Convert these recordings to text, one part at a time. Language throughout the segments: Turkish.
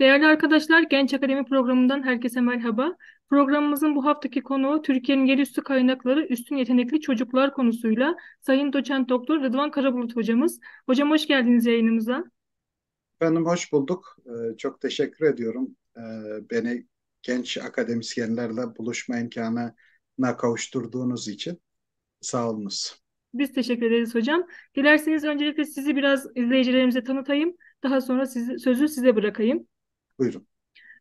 Değerli arkadaşlar, Genç Akademi programından herkese merhaba. Programımızın bu haftaki konuğu Türkiye'nin yerüstü kaynakları üstün yetenekli çocuklar konusuyla Sayın Doçent Doktor Rıdvan Karabulut hocamız. Hocam hoş geldiniz yayınımıza. Efendim hoş bulduk. Ee, çok teşekkür ediyorum. Ee, beni genç akademisyenlerle buluşma imkanına kavuşturduğunuz için sağ olunuz. Biz teşekkür ederiz hocam. Dilerseniz öncelikle sizi biraz izleyicilerimize tanıtayım. Daha sonra sizi, sözü size bırakayım. Buyurun.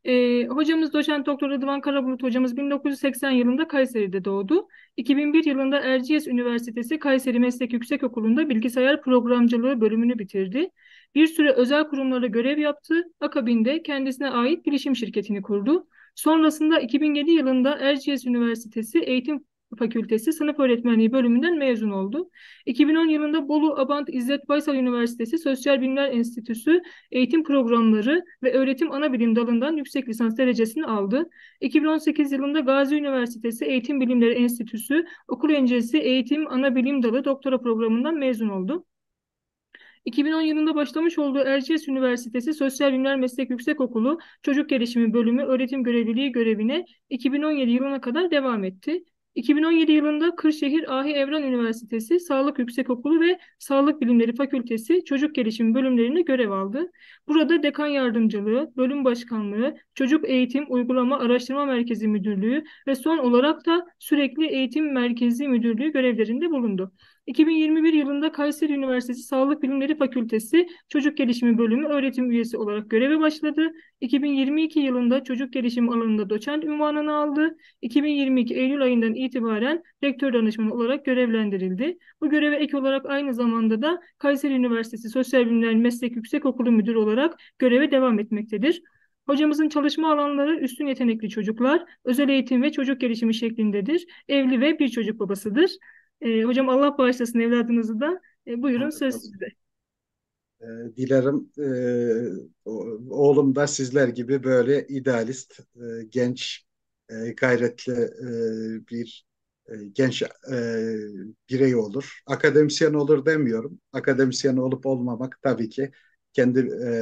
E, hocamız doçent doktor Rıdvan Karabulut hocamız 1980 yılında Kayseri'de doğdu. 2001 yılında Erciyes Üniversitesi Kayseri Meslek Yüksek Okulu'nda bilgisayar programcılığı bölümünü bitirdi. Bir süre özel kurumlarda görev yaptı. Akabinde kendisine ait bilişim şirketini kurdu. Sonrasında 2007 yılında Erciyes Üniversitesi Eğitim Fakültesi Sınıf Öğretmenliği bölümünden mezun oldu. 2010 yılında Bolu Abant İzzet Baysal Üniversitesi Sosyal Bilimler Enstitüsü Eğitim Programları ve Öğretim Anabilim dalından yüksek lisans derecesini aldı. 2018 yılında Gazi Üniversitesi Eğitim Bilimleri Enstitüsü Okul Öncesi Eğitim Anabilim Dalı doktora programından mezun oldu. 2010 yılında başlamış olduğu Erciyes Üniversitesi Sosyal Bilimler Meslek Yüksekokulu Çocuk Gelişimi Bölümü öğretim görevliliği görevine 2017 yılına kadar devam etti. 2017 yılında Kırşehir Ahi Evren Üniversitesi Sağlık Yüksekokulu ve Sağlık Bilimleri Fakültesi Çocuk Gelişim Bölümlerine görev aldı. Burada dekan yardımcılığı, bölüm başkanlığı, Çocuk Eğitim Uygulama Araştırma Merkezi Müdürlüğü ve son olarak da sürekli eğitim merkezi müdürlüğü görevlerinde bulundu. 2021 yılında Kayseri Üniversitesi Sağlık Bilimleri Fakültesi Çocuk Gelişimi Bölümü öğretim üyesi olarak göreve başladı. 2022 yılında çocuk gelişimi alanında doçent unvanını aldı. 2022 Eylül ayından itibaren rektör danışmanı olarak görevlendirildi. Bu göreve ek olarak aynı zamanda da Kayseri Üniversitesi Sosyal Bilimler Meslek Yüksekokulu Müdürü olarak göreve devam etmektedir. Hocamızın çalışma alanları üstün yetenekli çocuklar, özel eğitim ve çocuk gelişimi şeklindedir. Evli ve bir çocuk babasıdır. E, hocam Allah bağışlasın evladınızı da. E, buyurun söz sizde. Ee, dilerim e, oğlum da sizler gibi böyle idealist, e, genç, e, gayretli e, bir e, genç e, birey olur. Akademisyen olur demiyorum. Akademisyen olup olmamak tabii ki kendi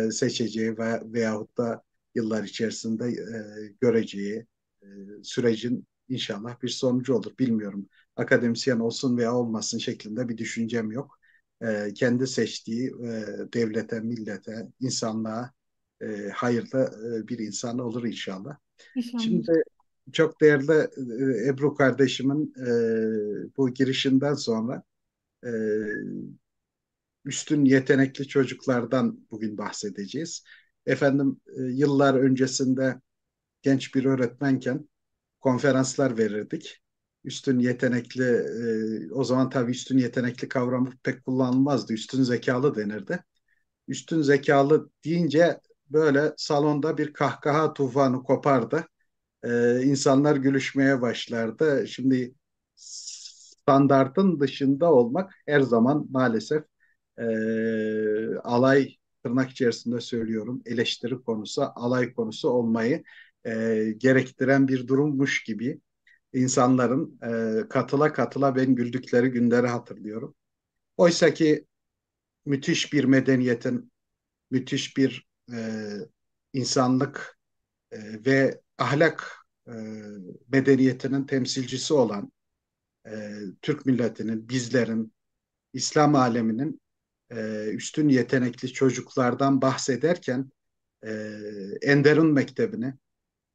e, seçeceği veya, veyahut da yıllar içerisinde e, göreceği e, sürecin inşallah bir sonucu olur. Bilmiyorum akademisyen olsun veya olmasın şeklinde bir düşüncem yok. E, kendi seçtiği e, devlete, millete, insanlığa e, hayırlı e, bir insan olur inşallah. inşallah. Şimdi çok değerli e, Ebru kardeşimin e, bu girişinden sonra e, üstün yetenekli çocuklardan bugün bahsedeceğiz. Efendim e, yıllar öncesinde genç bir öğretmenken konferanslar verirdik üstün yetenekli e, o zaman tabii üstün yetenekli kavramı pek kullanılmazdı. Üstün zekalı denirdi. Üstün zekalı deyince böyle salonda bir kahkaha tufanı kopardı. E, insanlar gülüşmeye başlardı. Şimdi standartın dışında olmak her zaman maalesef e, alay tırnak içerisinde söylüyorum eleştiri konusu, alay konusu olmayı e, gerektiren bir durummuş gibi insanların e, katıla katıla ben güldükleri günleri hatırlıyorum. Oysa ki müthiş bir medeniyetin, müthiş bir e, insanlık e, ve ahlak e, medeniyetinin temsilcisi olan e, Türk milletinin, bizlerin, İslam aleminin e, üstün yetenekli çocuklardan bahsederken e, Enderun Mektebi'ni,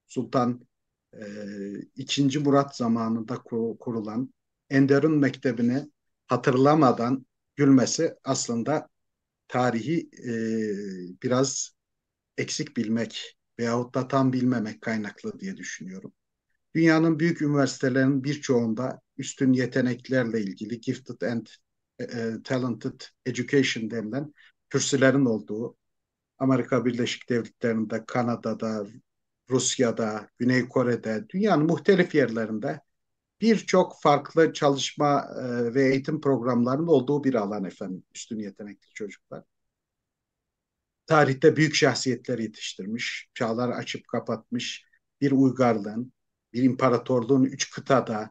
Sultan 2. Murat zamanında kurulan Enderun Mektebi'ni hatırlamadan gülmesi aslında tarihi e, biraz eksik bilmek veyahut da tam bilmemek kaynaklı diye düşünüyorum. Dünyanın büyük üniversitelerinin birçoğunda üstün yeteneklerle ilgili gifted and e, e talented education denilen kürsülerin olduğu Amerika Birleşik Devletleri'nde, Kanada'da, Rusya'da, Güney Kore'de, dünyanın muhtelif yerlerinde birçok farklı çalışma e, ve eğitim programlarının olduğu bir alan efendim üstün yetenekli çocuklar. Tarihte büyük şahsiyetler yetiştirmiş, çağlar açıp kapatmış bir uygarlığın, bir imparatorluğun üç kıtada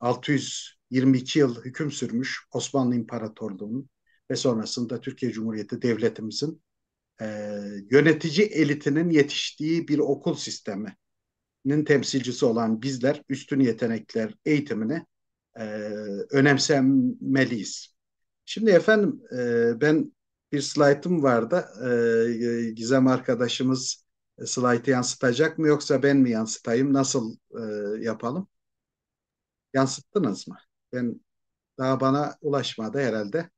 622 yıl hüküm sürmüş Osmanlı İmparatorluğu'nun ve sonrasında Türkiye Cumhuriyeti devletimizin e, yönetici elitinin yetiştiği bir okul sisteminin temsilcisi olan bizler üstün yetenekler eğitimini e, önemsemeliyiz. Şimdi efendim e, ben bir slaytım vardı. E, Gizem arkadaşımız slaytı yansıtacak mı yoksa ben mi yansıtayım? Nasıl e, yapalım? Yansıttınız mı? Ben daha bana ulaşmadı herhalde.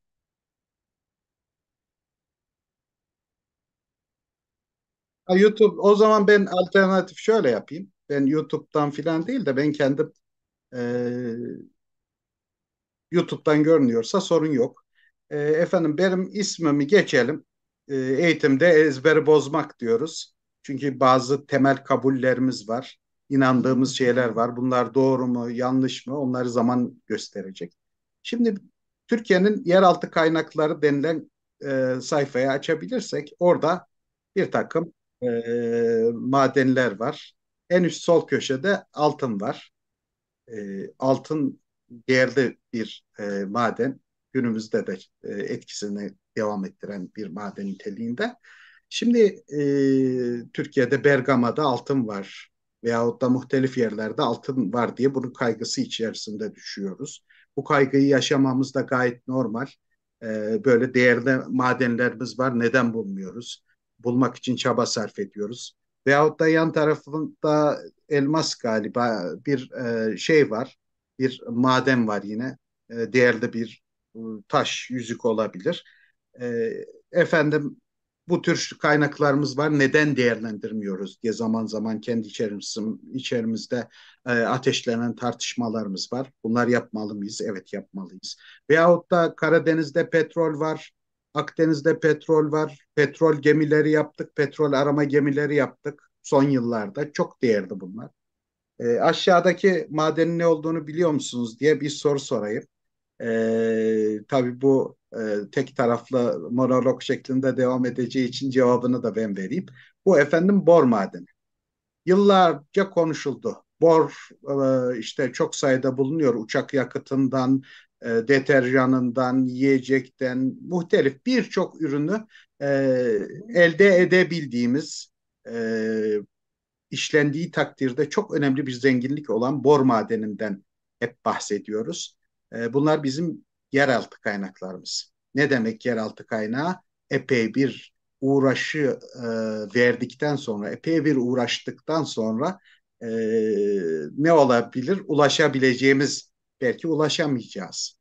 Ha, YouTube o zaman ben alternatif şöyle yapayım. Ben YouTube'dan filan değil de ben kendim e, YouTube'dan görünüyorsa sorun yok. E, efendim benim ismimi geçelim. E, eğitimde ezberi bozmak diyoruz. Çünkü bazı temel kabullerimiz var. İnandığımız şeyler var. Bunlar doğru mu, yanlış mı? Onları zaman gösterecek. Şimdi Türkiye'nin yeraltı kaynakları denilen e, sayfayı açabilirsek orada bir takım e, madenler var. En üst sol köşede altın var. E, altın değerli bir e, maden. Günümüzde de e, etkisini devam ettiren bir maden niteliğinde. Şimdi e, Türkiye'de Bergama'da altın var veyahut da muhtelif yerlerde altın var diye bunun kaygısı içerisinde düşüyoruz. Bu kaygıyı yaşamamız da gayet normal. E, böyle değerli madenlerimiz var neden bulmuyoruz? bulmak için çaba sarf ediyoruz. Veyahut da yan tarafında elmas galiba bir e, şey var, bir maden var yine. E, değerli bir e, taş, yüzük olabilir. E, efendim bu tür kaynaklarımız var. Neden değerlendirmiyoruz diye zaman zaman kendi içerimizde, içerimizde e, ateşlenen tartışmalarımız var. Bunlar yapmalı mıyız? Evet yapmalıyız. Veyahut da Karadeniz'de petrol var. Akdeniz'de petrol var. Petrol gemileri yaptık, petrol arama gemileri yaptık son yıllarda. Çok değerli bunlar. E, aşağıdaki madenin ne olduğunu biliyor musunuz diye bir soru sorayım. E, tabii bu e, tek taraflı monolog şeklinde devam edeceği için cevabını da ben vereyim. Bu efendim bor madeni. Yıllarca konuşuldu. Bor e, işte çok sayıda bulunuyor uçak yakıtından e, deterjanından, yiyecekten, muhtelif birçok ürünü e, elde edebildiğimiz e, işlendiği takdirde çok önemli bir zenginlik olan bor madeninden hep bahsediyoruz. E, bunlar bizim yeraltı kaynaklarımız. Ne demek yeraltı kaynağı? Epey bir uğraşı e, verdikten sonra, epey bir uğraştıktan sonra e, ne olabilir? Ulaşabileceğimiz belki ulaşamayacağız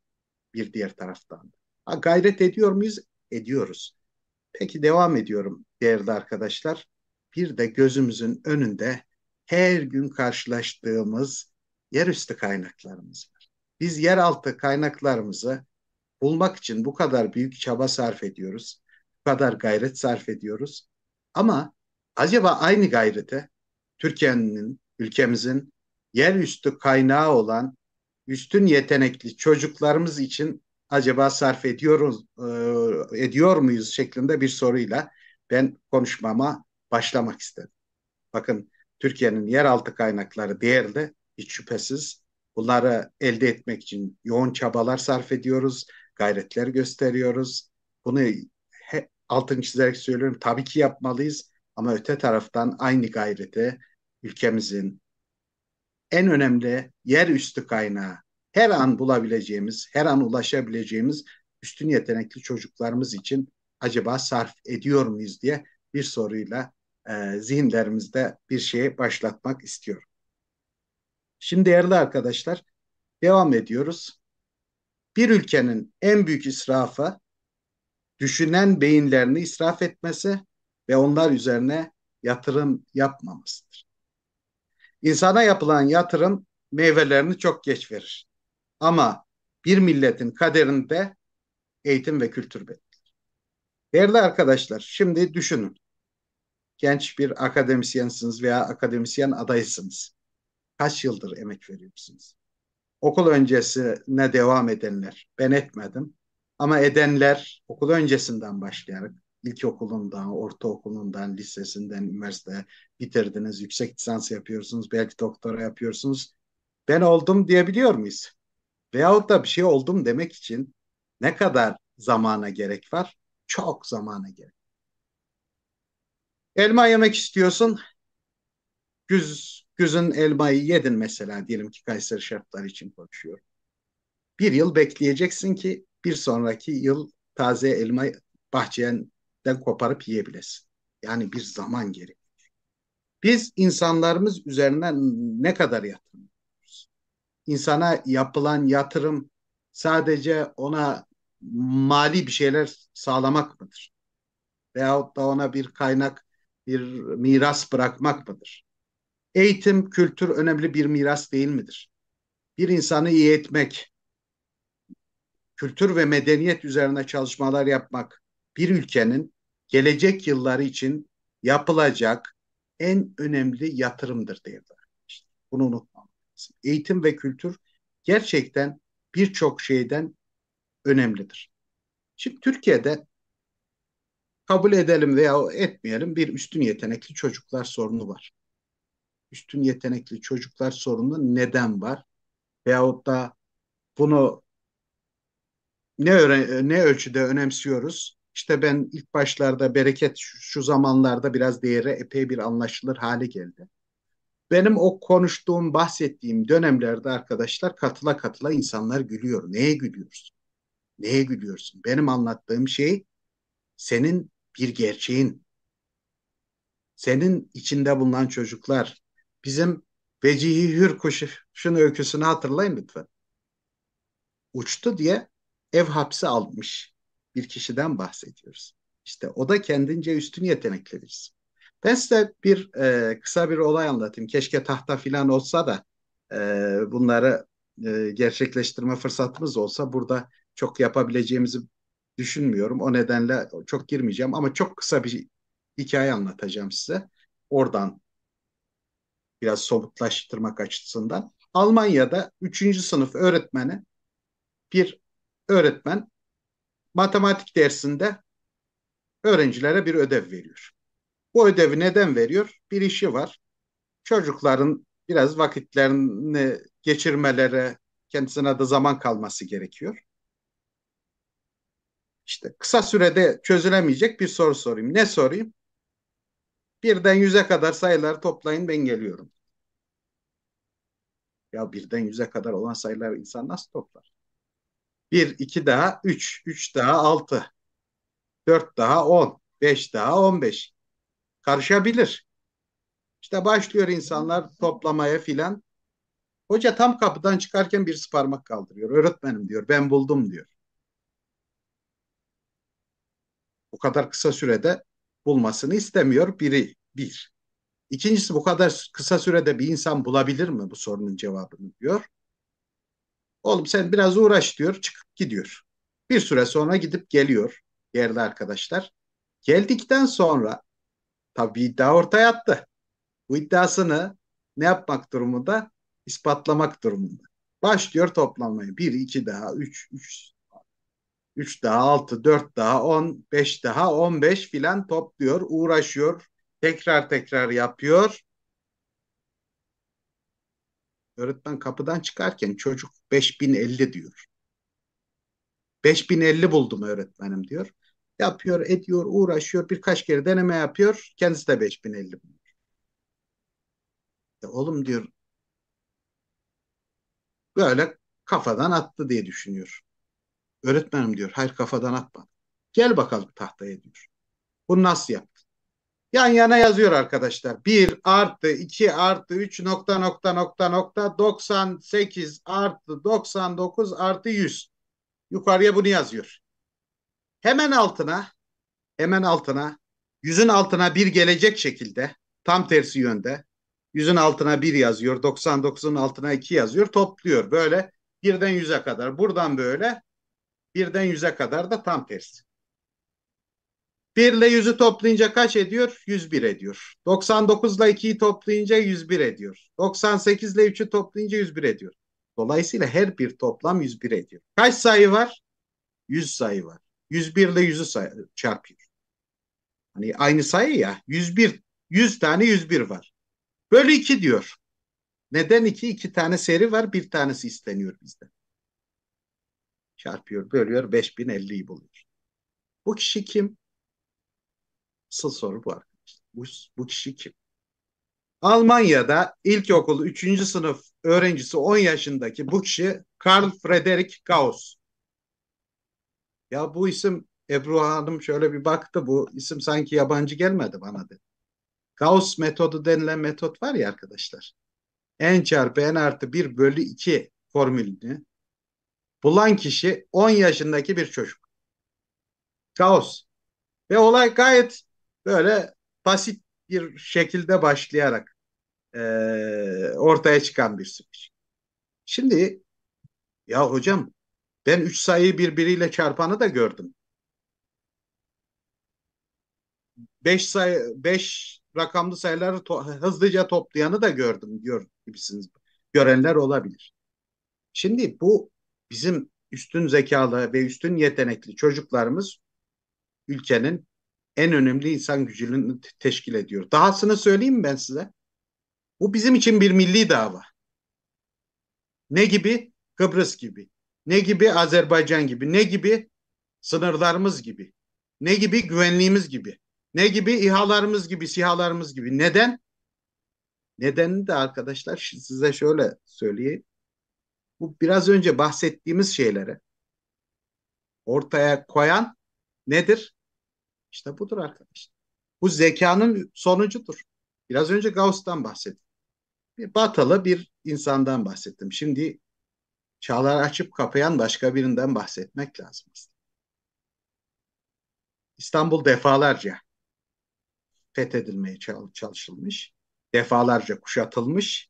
bir diğer taraftan. Ha, gayret ediyor muyuz? Ediyoruz. Peki devam ediyorum değerli arkadaşlar. Bir de gözümüzün önünde her gün karşılaştığımız yerüstü kaynaklarımız var. Biz yeraltı kaynaklarımızı bulmak için bu kadar büyük çaba sarf ediyoruz. Bu kadar gayret sarf ediyoruz. Ama acaba aynı gayrete Türkiye'nin, ülkemizin yerüstü kaynağı olan üstün yetenekli çocuklarımız için acaba sarf ediyoruz e, ediyor muyuz şeklinde bir soruyla ben konuşmama başlamak istedim. Bakın Türkiye'nin yeraltı kaynakları değerli hiç şüphesiz. Bunları elde etmek için yoğun çabalar sarf ediyoruz, gayretler gösteriyoruz. Bunu he, altını çizerek söylüyorum tabii ki yapmalıyız ama öte taraftan aynı gayreti ülkemizin, en önemli yerüstü kaynağı her an bulabileceğimiz, her an ulaşabileceğimiz üstün yetenekli çocuklarımız için acaba sarf ediyor muyuz diye bir soruyla e, zihinlerimizde bir şeye başlatmak istiyorum. Şimdi değerli arkadaşlar devam ediyoruz. Bir ülkenin en büyük israfı düşünen beyinlerini israf etmesi ve onlar üzerine yatırım yapmamasıdır. İnsana yapılan yatırım meyvelerini çok geç verir. Ama bir milletin kaderinde eğitim ve kültür belirler. Değerli arkadaşlar, şimdi düşünün. Genç bir akademisyensiniz veya akademisyen adayısınız. Kaç yıldır emek veriyorsunuz? Okul öncesine devam edenler, ben etmedim. Ama edenler okul öncesinden başlayarak ilkokulundan, ortaokulundan, lisesinden, üniversite bitirdiniz, yüksek lisans yapıyorsunuz, belki doktora yapıyorsunuz. Ben oldum diyebiliyor muyuz? Veyahut da bir şey oldum demek için ne kadar zamana gerek var? Çok zamana gerek. Elma yemek istiyorsun. Güz, güzün elmayı yedin mesela diyelim ki Kayseri şartları için konuşuyorum. Bir yıl bekleyeceksin ki bir sonraki yıl taze elma bahçeyen etten koparıp yiyebilesin. Yani bir zaman gerekir. Biz insanlarımız üzerinden ne kadar yatırım yapıyoruz? İnsana yapılan yatırım sadece ona mali bir şeyler sağlamak mıdır? Veyahut da ona bir kaynak, bir miras bırakmak mıdır? Eğitim, kültür önemli bir miras değil midir? Bir insanı iyi etmek, kültür ve medeniyet üzerine çalışmalar yapmak, bir ülkenin gelecek yılları için yapılacak en önemli yatırımdır diyorlar. İşte bunu unutmamak Eğitim ve kültür gerçekten birçok şeyden önemlidir. Şimdi Türkiye'de kabul edelim veya etmeyelim bir üstün yetenekli çocuklar sorunu var. Üstün yetenekli çocuklar sorunu neden var? Veyahut da bunu ne, ne ölçüde önemsiyoruz? İşte ben ilk başlarda bereket şu, zamanlarda biraz değeri epey bir anlaşılır hale geldi. Benim o konuştuğum, bahsettiğim dönemlerde arkadaşlar katıla katıla insanlar gülüyor. Neye gülüyorsun? Neye gülüyorsun? Benim anlattığım şey senin bir gerçeğin. Senin içinde bulunan çocuklar. Bizim Vecihi Hürkuş'un öyküsünü hatırlayın lütfen. Uçtu diye ev hapsi almış bir kişiden bahsediyoruz. İşte o da kendince üstün yetenekli birisi. Ben size bir e, kısa bir olay anlatayım. Keşke tahta filan olsa da e, bunları e, gerçekleştirme fırsatımız olsa burada çok yapabileceğimizi düşünmüyorum. O nedenle çok girmeyeceğim ama çok kısa bir hikaye anlatacağım size. Oradan biraz somutlaştırmak açısından. Almanya'da 3. sınıf öğretmeni bir öğretmen matematik dersinde öğrencilere bir ödev veriyor. Bu ödevi neden veriyor? Bir işi var. Çocukların biraz vakitlerini geçirmelere, kendisine de zaman kalması gerekiyor. İşte kısa sürede çözülemeyecek bir soru sorayım. Ne sorayım? Birden yüze kadar sayıları toplayın ben geliyorum. Ya birden yüze kadar olan sayıları insan nasıl toplar? 1, 2 daha 3, 3 daha 6, 4 daha 10, 5 daha 15. Karışabilir. İşte başlıyor insanlar toplamaya filan. Hoca tam kapıdan çıkarken bir parmak kaldırıyor. Öğretmenim diyor, ben buldum diyor. Bu kadar kısa sürede bulmasını istemiyor biri, bir. İkincisi bu kadar kısa sürede bir insan bulabilir mi bu sorunun cevabını diyor. Oğlum sen biraz uğraş diyor, çıkıp gidiyor. Bir süre sonra gidip geliyor yerli arkadaşlar. Geldikten sonra tabii iddia ortaya attı. Bu iddiasını ne yapmak durumunda? ispatlamak durumunda. Başlıyor toplanmaya. Bir, iki daha, üç, üç, üç daha, altı, dört daha, on, beş daha, on beş filan topluyor, uğraşıyor. Tekrar tekrar yapıyor. Öğretmen kapıdan çıkarken çocuk 5050 diyor. 5050 buldum öğretmenim diyor. Yapıyor, ediyor, uğraşıyor. Birkaç kere deneme yapıyor. Kendisi de 5050 buluyor. E oğlum diyor böyle kafadan attı diye düşünüyor. Öğretmenim diyor hayır kafadan atma. Gel bakalım tahtaya diyor. Bu nasıl yap? Yan yana yazıyor arkadaşlar. 1 artı 2 artı 3 nokta nokta nokta nokta 98 artı 99 artı 100. Yukarıya bunu yazıyor. Hemen altına hemen altına yüzün altına bir gelecek şekilde tam tersi yönde yüzün altına bir yazıyor 99'un altına iki yazıyor topluyor böyle birden yüze kadar buradan böyle birden yüze kadar da tam tersi. 1 ile 100'ü toplayınca kaç ediyor? 101 ediyor. 99 ile 2'yi toplayınca 101 ediyor. 98 ile 3'ü toplayınca 101 ediyor. Dolayısıyla her bir toplam 101 ediyor. Kaç sayı var? 100 sayı var. 101 ile 100'ü çarpıyor. Hani aynı sayı ya. 101 100 tane 101 var. Bölü 2 diyor. Neden 2? 2 tane seri var. Bir tanesi isteniyor bizde. Çarpıyor, bölüyor. 5050'yi buluyor. Bu kişi kim? Asıl soru bu arkadaşlar. Bu, bu kişi kim? Almanya'da ilkokul 3. sınıf öğrencisi 10 yaşındaki bu kişi Karl Friedrich Gauss. Ya bu isim Ebru Hanım şöyle bir baktı bu isim sanki yabancı gelmedi bana dedi. Gauss metodu denilen metot var ya arkadaşlar. N çarpı N artı 1 bölü 2 formülünü bulan kişi 10 yaşındaki bir çocuk. Gauss. Ve olay gayet böyle basit bir şekilde başlayarak e, ortaya çıkan bir süreç. Şimdi ya hocam ben üç sayıyı birbiriyle çarpanı da gördüm. Beş sayı beş rakamlı sayıları to hızlıca toplayanı da gördüm diyor gibisiniz. Görenler olabilir. Şimdi bu bizim üstün zekalı ve üstün yetenekli çocuklarımız ülkenin en önemli insan gücünü teşkil ediyor. Dahasını söyleyeyim ben size? Bu bizim için bir milli dava. Ne gibi? Kıbrıs gibi. Ne gibi? Azerbaycan gibi. Ne gibi? Sınırlarımız gibi. Ne gibi? Güvenliğimiz gibi. Ne gibi? İHA'larımız gibi, SİHA'larımız gibi. Neden? Nedenini de arkadaşlar size şöyle söyleyeyim. Bu biraz önce bahsettiğimiz şeyleri ortaya koyan nedir? İşte budur arkadaş. Bu zekanın sonucudur. Biraz önce Gauss'tan bahsettim. Bir batılı bir insandan bahsettim. Şimdi çağlar açıp kapayan başka birinden bahsetmek lazım. İstanbul defalarca fethedilmeye çalışılmış, defalarca kuşatılmış,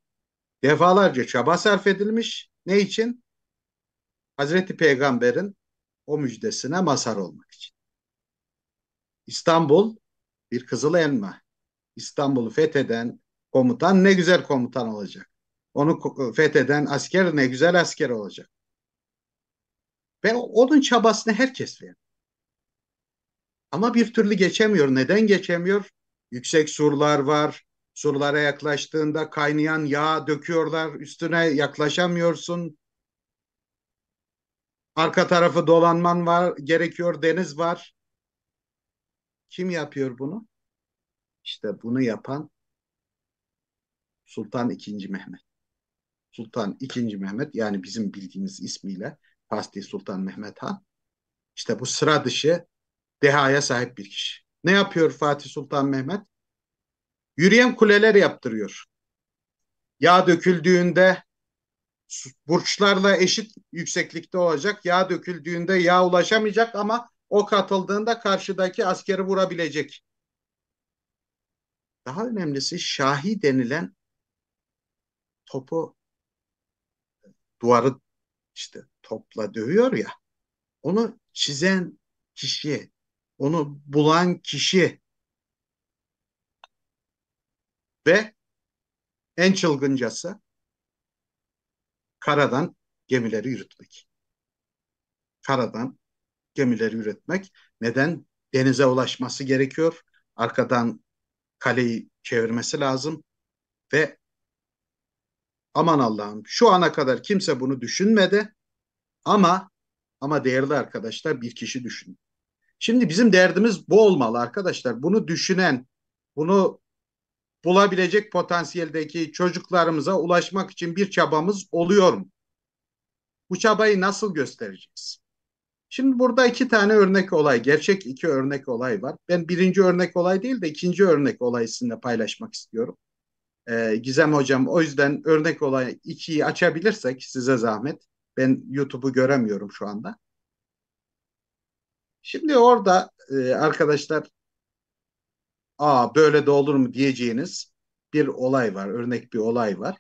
defalarca çaba sarf edilmiş. Ne için? Hazreti Peygamber'in o müjdesine mazhar olmak. İstanbul bir kızıl elma. İstanbul'u fetheden komutan ne güzel komutan olacak. Onu e, fetheden asker ne güzel asker olacak. Ve onun çabasını herkes veriyor. Ama bir türlü geçemiyor. Neden geçemiyor? Yüksek surlar var. Surlara yaklaştığında kaynayan yağ döküyorlar. Üstüne yaklaşamıyorsun. Arka tarafı dolanman var, gerekiyor. Deniz var. Kim yapıyor bunu? İşte bunu yapan Sultan II. Mehmet. Sultan II. Mehmet yani bizim bildiğimiz ismiyle Fatih Sultan Mehmet Han. İşte bu sıra dışı dehaya sahip bir kişi. Ne yapıyor Fatih Sultan Mehmet? Yürüyen kuleler yaptırıyor. Yağ döküldüğünde burçlarla eşit yükseklikte olacak. Yağ döküldüğünde yağ ulaşamayacak ama o katıldığında karşıdaki askeri vurabilecek. Daha önemlisi şahi denilen topu duvarı işte topla dövüyor ya onu çizen kişi onu bulan kişi ve en çılgıncası karadan gemileri yürütmek. Karadan gemileri üretmek. Neden? Denize ulaşması gerekiyor. Arkadan kaleyi çevirmesi lazım ve aman Allah'ım şu ana kadar kimse bunu düşünmedi ama ama değerli arkadaşlar bir kişi düşün. Şimdi bizim derdimiz bu olmalı arkadaşlar. Bunu düşünen, bunu bulabilecek potansiyeldeki çocuklarımıza ulaşmak için bir çabamız oluyor mu? Bu çabayı nasıl göstereceğiz? Şimdi burada iki tane örnek olay, gerçek iki örnek olay var. Ben birinci örnek olay değil de ikinci örnek olay sizinle paylaşmak istiyorum. Ee, Gizem Hocam o yüzden örnek olay ikiyi açabilirsek size zahmet. Ben YouTube'u göremiyorum şu anda. Şimdi orada e, arkadaşlar aa böyle de olur mu diyeceğiniz bir olay var, örnek bir olay var.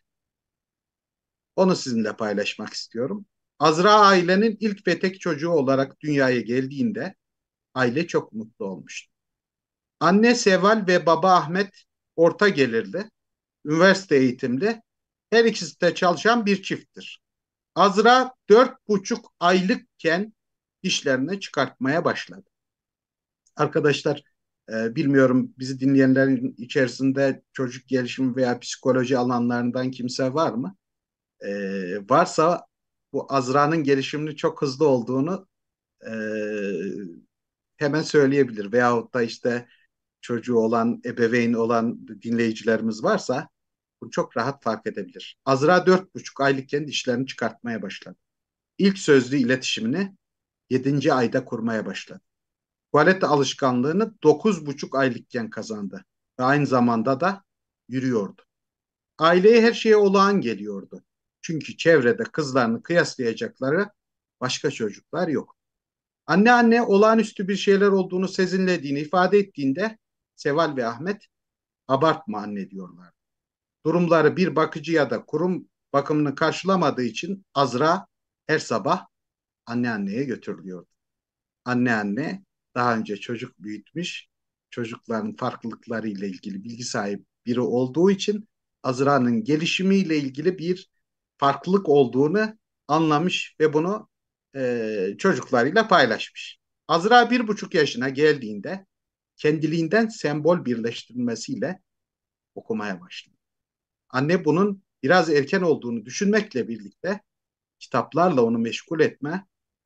Onu sizinle paylaşmak istiyorum. Azra ailenin ilk ve tek çocuğu olarak dünyaya geldiğinde aile çok mutlu olmuştu. Anne Seval ve baba Ahmet orta gelirli, üniversite eğitimli, her ikisi de çalışan bir çifttir. Azra dört buçuk aylıkken işlerini çıkartmaya başladı. Arkadaşlar e, bilmiyorum bizi dinleyenlerin içerisinde çocuk gelişimi veya psikoloji alanlarından kimse var mı? E, varsa bu Azra'nın gelişiminin çok hızlı olduğunu e, hemen söyleyebilir. Veyahut da işte çocuğu olan, ebeveyn olan dinleyicilerimiz varsa bunu çok rahat fark edebilir. Azra dört buçuk aylıkken dişlerini çıkartmaya başladı. İlk sözlü iletişimini yedinci ayda kurmaya başladı. Tuvalet alışkanlığını dokuz buçuk aylıkken kazandı ve aynı zamanda da yürüyordu. Aileye her şeye olağan geliyordu. Çünkü çevrede kızlarını kıyaslayacakları başka çocuklar yok. Anne anne olağanüstü bir şeyler olduğunu sezinlediğini ifade ettiğinde Seval ve Ahmet abartma anne diyorlar. Durumları bir bakıcı ya da kurum bakımını karşılamadığı için Azra her sabah anneanneye götürülüyordu. Anneanne daha önce çocuk büyütmüş, çocukların farklılıkları ile ilgili bilgi sahibi biri olduğu için Azra'nın gelişimiyle ilgili bir farklılık olduğunu anlamış ve bunu e, çocuklarıyla paylaşmış. Azra bir buçuk yaşına geldiğinde kendiliğinden sembol birleştirilmesiyle okumaya başladı. Anne bunun biraz erken olduğunu düşünmekle birlikte kitaplarla onu meşgul etme,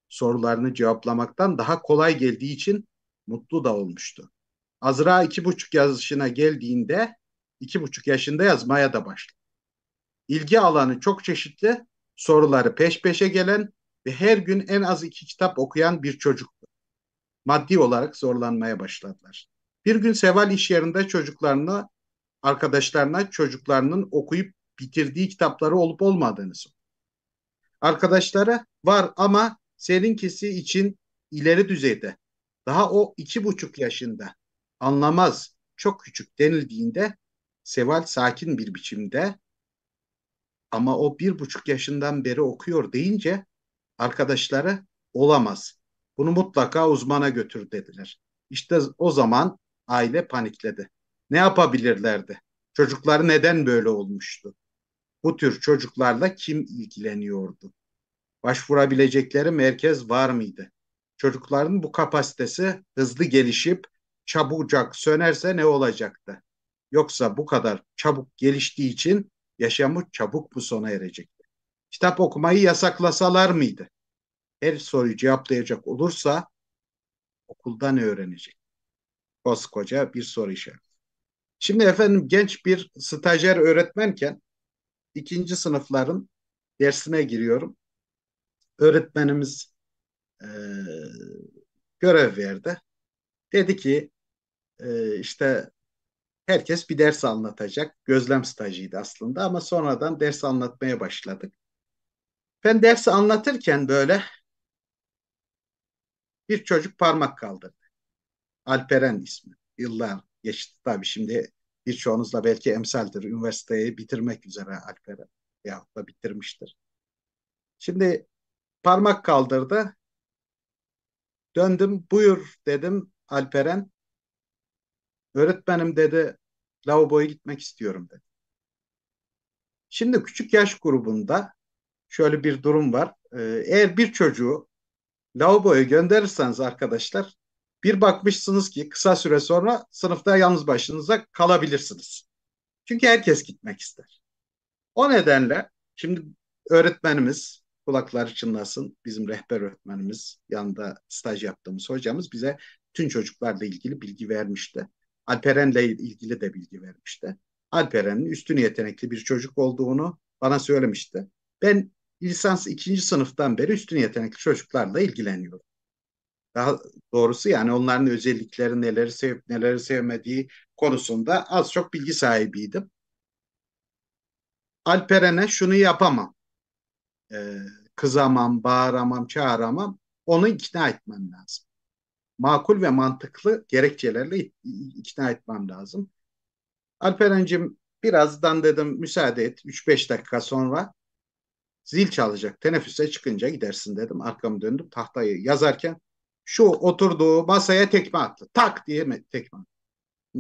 sorularını cevaplamaktan daha kolay geldiği için mutlu da olmuştu. Azra iki buçuk yaşına geldiğinde iki buçuk yaşında yazmaya da başladı ilgi alanı çok çeşitli, soruları peş peşe gelen ve her gün en az iki kitap okuyan bir çocuktu. Maddi olarak zorlanmaya başladılar. Bir gün Seval iş yerinde çocuklarına, arkadaşlarına çocuklarının okuyup bitirdiği kitapları olup olmadığını sordu. Arkadaşları var ama seninkisi için ileri düzeyde. Daha o iki buçuk yaşında. Anlamaz, çok küçük denildiğinde Seval sakin bir biçimde ama o bir buçuk yaşından beri okuyor deyince arkadaşları olamaz. Bunu mutlaka uzmana götür dediler. İşte o zaman aile panikledi. Ne yapabilirlerdi? Çocuklar neden böyle olmuştu? Bu tür çocuklarla kim ilgileniyordu? Başvurabilecekleri merkez var mıydı? Çocukların bu kapasitesi hızlı gelişip çabucak sönerse ne olacaktı? Yoksa bu kadar çabuk geliştiği için yaşamı çabuk mu sona erecekti. Kitap okumayı yasaklasalar mıydı? Her soruyu cevaplayacak olursa okuldan öğrenecek. Koskoca bir soru işareti. Şimdi efendim genç bir stajyer öğretmenken ikinci sınıfların dersine giriyorum. Öğretmenimiz e, görev verdi. Dedi ki e, işte herkes bir ders anlatacak. Gözlem stajıydı aslında ama sonradan ders anlatmaya başladık. Ben dersi anlatırken böyle bir çocuk parmak kaldırdı. Alperen ismi. Yıllar geçti tabii şimdi birçoğunuzla belki emsaldir. Üniversiteyi bitirmek üzere Alperen ya da bitirmiştir. Şimdi parmak kaldırdı. Döndüm buyur dedim Alperen. Öğretmenim dedi lavaboya gitmek istiyorum dedi. Şimdi küçük yaş grubunda şöyle bir durum var. Ee, eğer bir çocuğu lavaboya gönderirseniz arkadaşlar bir bakmışsınız ki kısa süre sonra sınıfta yalnız başınıza kalabilirsiniz. Çünkü herkes gitmek ister. O nedenle şimdi öğretmenimiz kulakları çınlasın bizim rehber öğretmenimiz yanında staj yaptığımız hocamız bize tüm çocuklarla ilgili bilgi vermişti. Alperen'le ilgili de bilgi vermişti. Alperen'in üstün yetenekli bir çocuk olduğunu bana söylemişti. Ben lisans ikinci sınıftan beri üstün yetenekli çocuklarla ilgileniyorum. Daha doğrusu yani onların özellikleri neleri sevip neleri sevmediği konusunda az çok bilgi sahibiydim. Alperen'e şunu yapamam. Ee, kızamam, bağıramam, çağıramam. Onu ikna etmem lazım makul ve mantıklı gerekçelerle ikna etmem lazım. Alperen'cim birazdan dedim müsaade et 3-5 dakika sonra zil çalacak teneffüse çıkınca gidersin dedim. Arkamı döndüm tahtayı yazarken şu oturduğu masaya tekme attı. Tak diye mi tekme attı.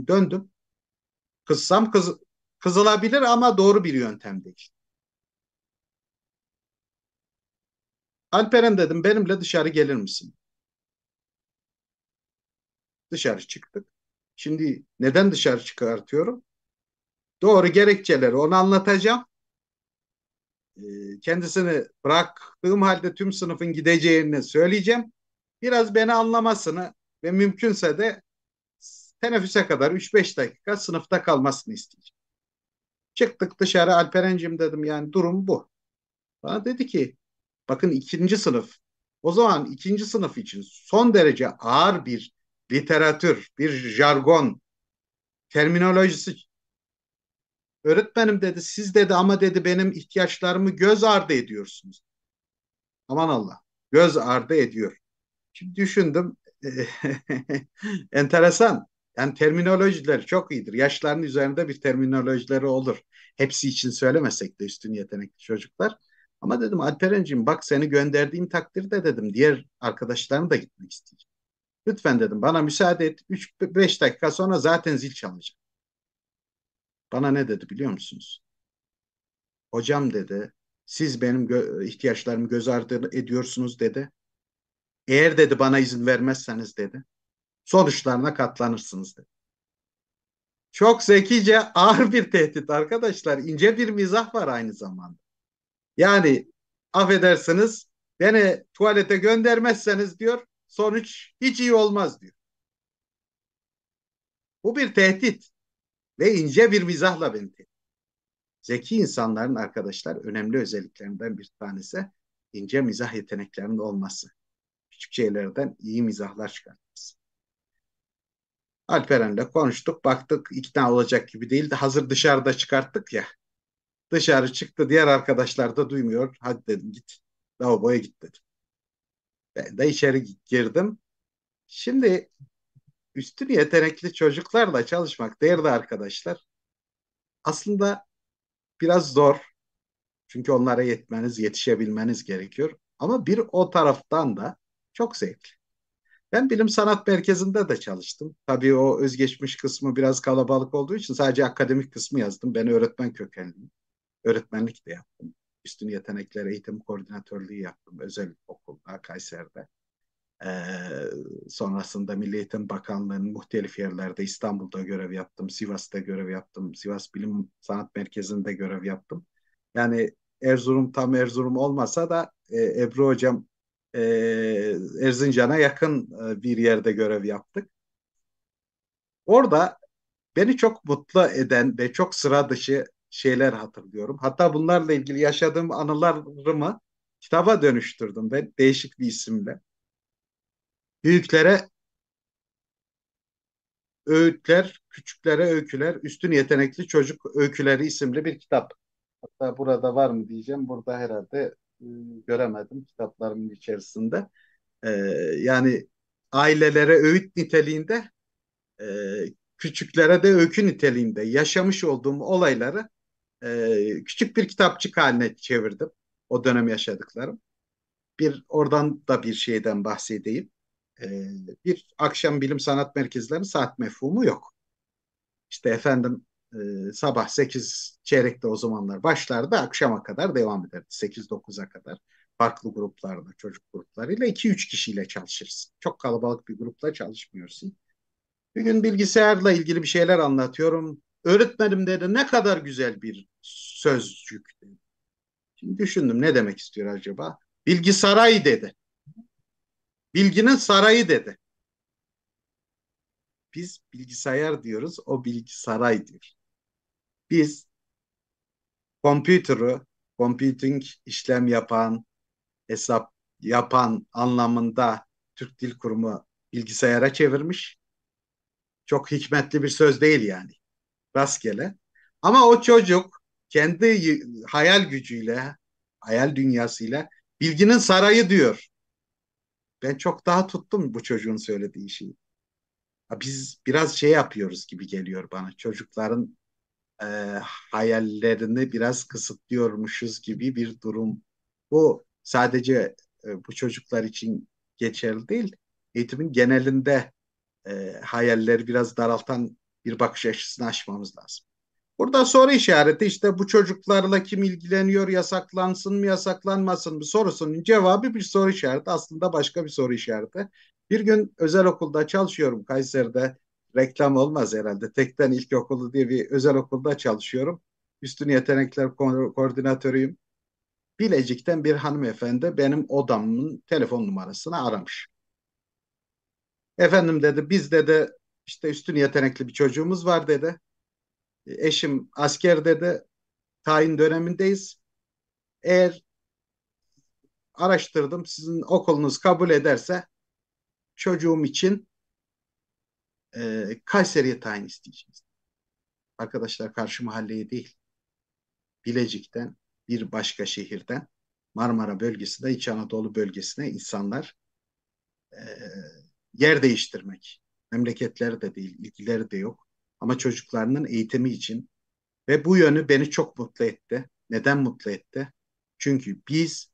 Döndüm. Kızsam kız, kızılabilir ama doğru bir yöntem değil. Alperen dedim benimle dışarı gelir misin? Dışarı çıktık. Şimdi neden dışarı çıkartıyorum? Doğru gerekçeleri onu anlatacağım. Ee, kendisini bıraktığım halde tüm sınıfın gideceğini söyleyeceğim. Biraz beni anlamasını ve mümkünse de teneffüse kadar 3-5 dakika sınıfta kalmasını isteyeceğim. Çıktık dışarı Alperen'cim dedim yani durum bu. Bana dedi ki bakın ikinci sınıf o zaman ikinci sınıf için son derece ağır bir literatür, bir jargon, terminolojisi. Öğretmenim dedi siz dedi ama dedi benim ihtiyaçlarımı göz ardı ediyorsunuz. Aman Allah göz ardı ediyor. Şimdi düşündüm enteresan. Yani terminolojiler çok iyidir. Yaşların üzerinde bir terminolojileri olur. Hepsi için söylemesek de üstün yetenekli çocuklar. Ama dedim Alperen'cim bak seni gönderdiğim takdirde dedim diğer arkadaşlarım da gitmek isteyecek. Lütfen dedim bana müsaade et. 3-5 dakika sonra zaten zil çalacak. Bana ne dedi biliyor musunuz? Hocam dedi siz benim gö ihtiyaçlarımı göz ardı ediyorsunuz dedi. Eğer dedi bana izin vermezseniz dedi sonuçlarına katlanırsınız dedi. Çok zekice ağır bir tehdit arkadaşlar. İnce bir mizah var aynı zamanda. Yani affedersiniz beni tuvalete göndermezseniz diyor sonuç hiç iyi olmaz diyor. Bu bir tehdit ve ince bir mizahla beni tehdit. Zeki insanların arkadaşlar önemli özelliklerinden bir tanesi ince mizah yeteneklerinin olması. Küçük şeylerden iyi mizahlar çıkartması. Alperen'le konuştuk, baktık ikna olacak gibi değildi. Hazır dışarıda çıkarttık ya. Dışarı çıktı, diğer arkadaşlar da duymuyor. Hadi dedim git, lavaboya git dedim. Ben de içeri girdim. Şimdi üstün yetenekli çocuklarla çalışmak değerli arkadaşlar. Aslında biraz zor. Çünkü onlara yetmeniz, yetişebilmeniz gerekiyor. Ama bir o taraftan da çok zevkli. Ben bilim sanat merkezinde de çalıştım. Tabii o özgeçmiş kısmı biraz kalabalık olduğu için sadece akademik kısmı yazdım. Ben öğretmen kökenliyim. Öğretmenlik de yaptım üstün yetenekler eğitim koordinatörlüğü yaptım özel okulda Kayseri'de. Ee, sonrasında Milli Eğitim Bakanlığı'nın muhtelif yerlerde İstanbul'da görev yaptım, Sivas'ta görev yaptım, Sivas Bilim Sanat Merkezi'nde görev yaptım. Yani Erzurum tam Erzurum olmasa da e, Ebru Hocam e, Erzincan'a yakın e, bir yerde görev yaptık. Orada beni çok mutlu eden ve çok sıra dışı şeyler hatırlıyorum. Hatta bunlarla ilgili yaşadığım anılarımı kitaba dönüştürdüm ve değişik bir isimle. Büyüklere öğütler, küçüklere öyküler, üstün yetenekli çocuk öyküleri isimli bir kitap. Hatta burada var mı diyeceğim. Burada herhalde e, göremedim kitaplarımın içerisinde. E, yani ailelere öğüt niteliğinde, e, küçüklere de öykü niteliğinde yaşamış olduğum olayları e, küçük bir kitapçık haline çevirdim. O dönem yaşadıklarım. Bir oradan da bir şeyden bahsedeyim. E, bir akşam bilim sanat merkezlerinin saat mefhumu yok. İşte efendim e, sabah 8 çeyrekte o zamanlar başlardı. Akşama kadar devam ederdi. 8-9'a kadar farklı gruplarla, çocuk gruplarıyla 2-3 kişiyle çalışırsın. Çok kalabalık bir grupla çalışmıyorsun. Bir gün bilgisayarla ilgili bir şeyler anlatıyorum. Öğretmenim dedi ne kadar güzel bir sözcük Şimdi düşündüm ne demek istiyor acaba? Bilgi sarayı dedi. Bilginin sarayı dedi. Biz bilgisayar diyoruz, o bilgi saray Biz kompütürü, computing işlem yapan, hesap yapan anlamında Türk Dil Kurumu bilgisayara çevirmiş. Çok hikmetli bir söz değil yani rastgele. Ama o çocuk kendi hayal gücüyle, hayal dünyasıyla bilginin sarayı diyor. Ben çok daha tuttum bu çocuğun söylediği şeyi. Biz biraz şey yapıyoruz gibi geliyor bana. Çocukların e, hayallerini biraz kısıtlıyormuşuz gibi bir durum. Bu sadece e, bu çocuklar için geçerli değil. Eğitimin genelinde e, hayalleri biraz daraltan bir bakış açısını açmamız lazım. Burada soru işareti işte bu çocuklarla kim ilgileniyor, yasaklansın mı, yasaklanmasın mı sorusunun cevabı bir soru işareti. Aslında başka bir soru işareti. Bir gün özel okulda çalışıyorum Kayseri'de. Reklam olmaz herhalde. Tekten ilkokulu diye bir özel okulda çalışıyorum. Üstün yetenekler ko koordinatörüyüm. Bilecik'ten bir hanımefendi benim odamın telefon numarasını aramış. Efendim dedi biz dedi işte üstün yetenekli bir çocuğumuz var dedi. E, eşim asker dedi. Tayin dönemindeyiz. Eğer araştırdım sizin okulunuz kabul ederse çocuğum için e, Kayseri'ye tayin isteyeceğiz. Arkadaşlar karşı mahalleye değil. Bilecik'ten bir başka şehirden Marmara bölgesinde İç Anadolu bölgesine insanlar e, yer değiştirmek memleketleri de değil, ilgileri de yok. Ama çocuklarının eğitimi için ve bu yönü beni çok mutlu etti. Neden mutlu etti? Çünkü biz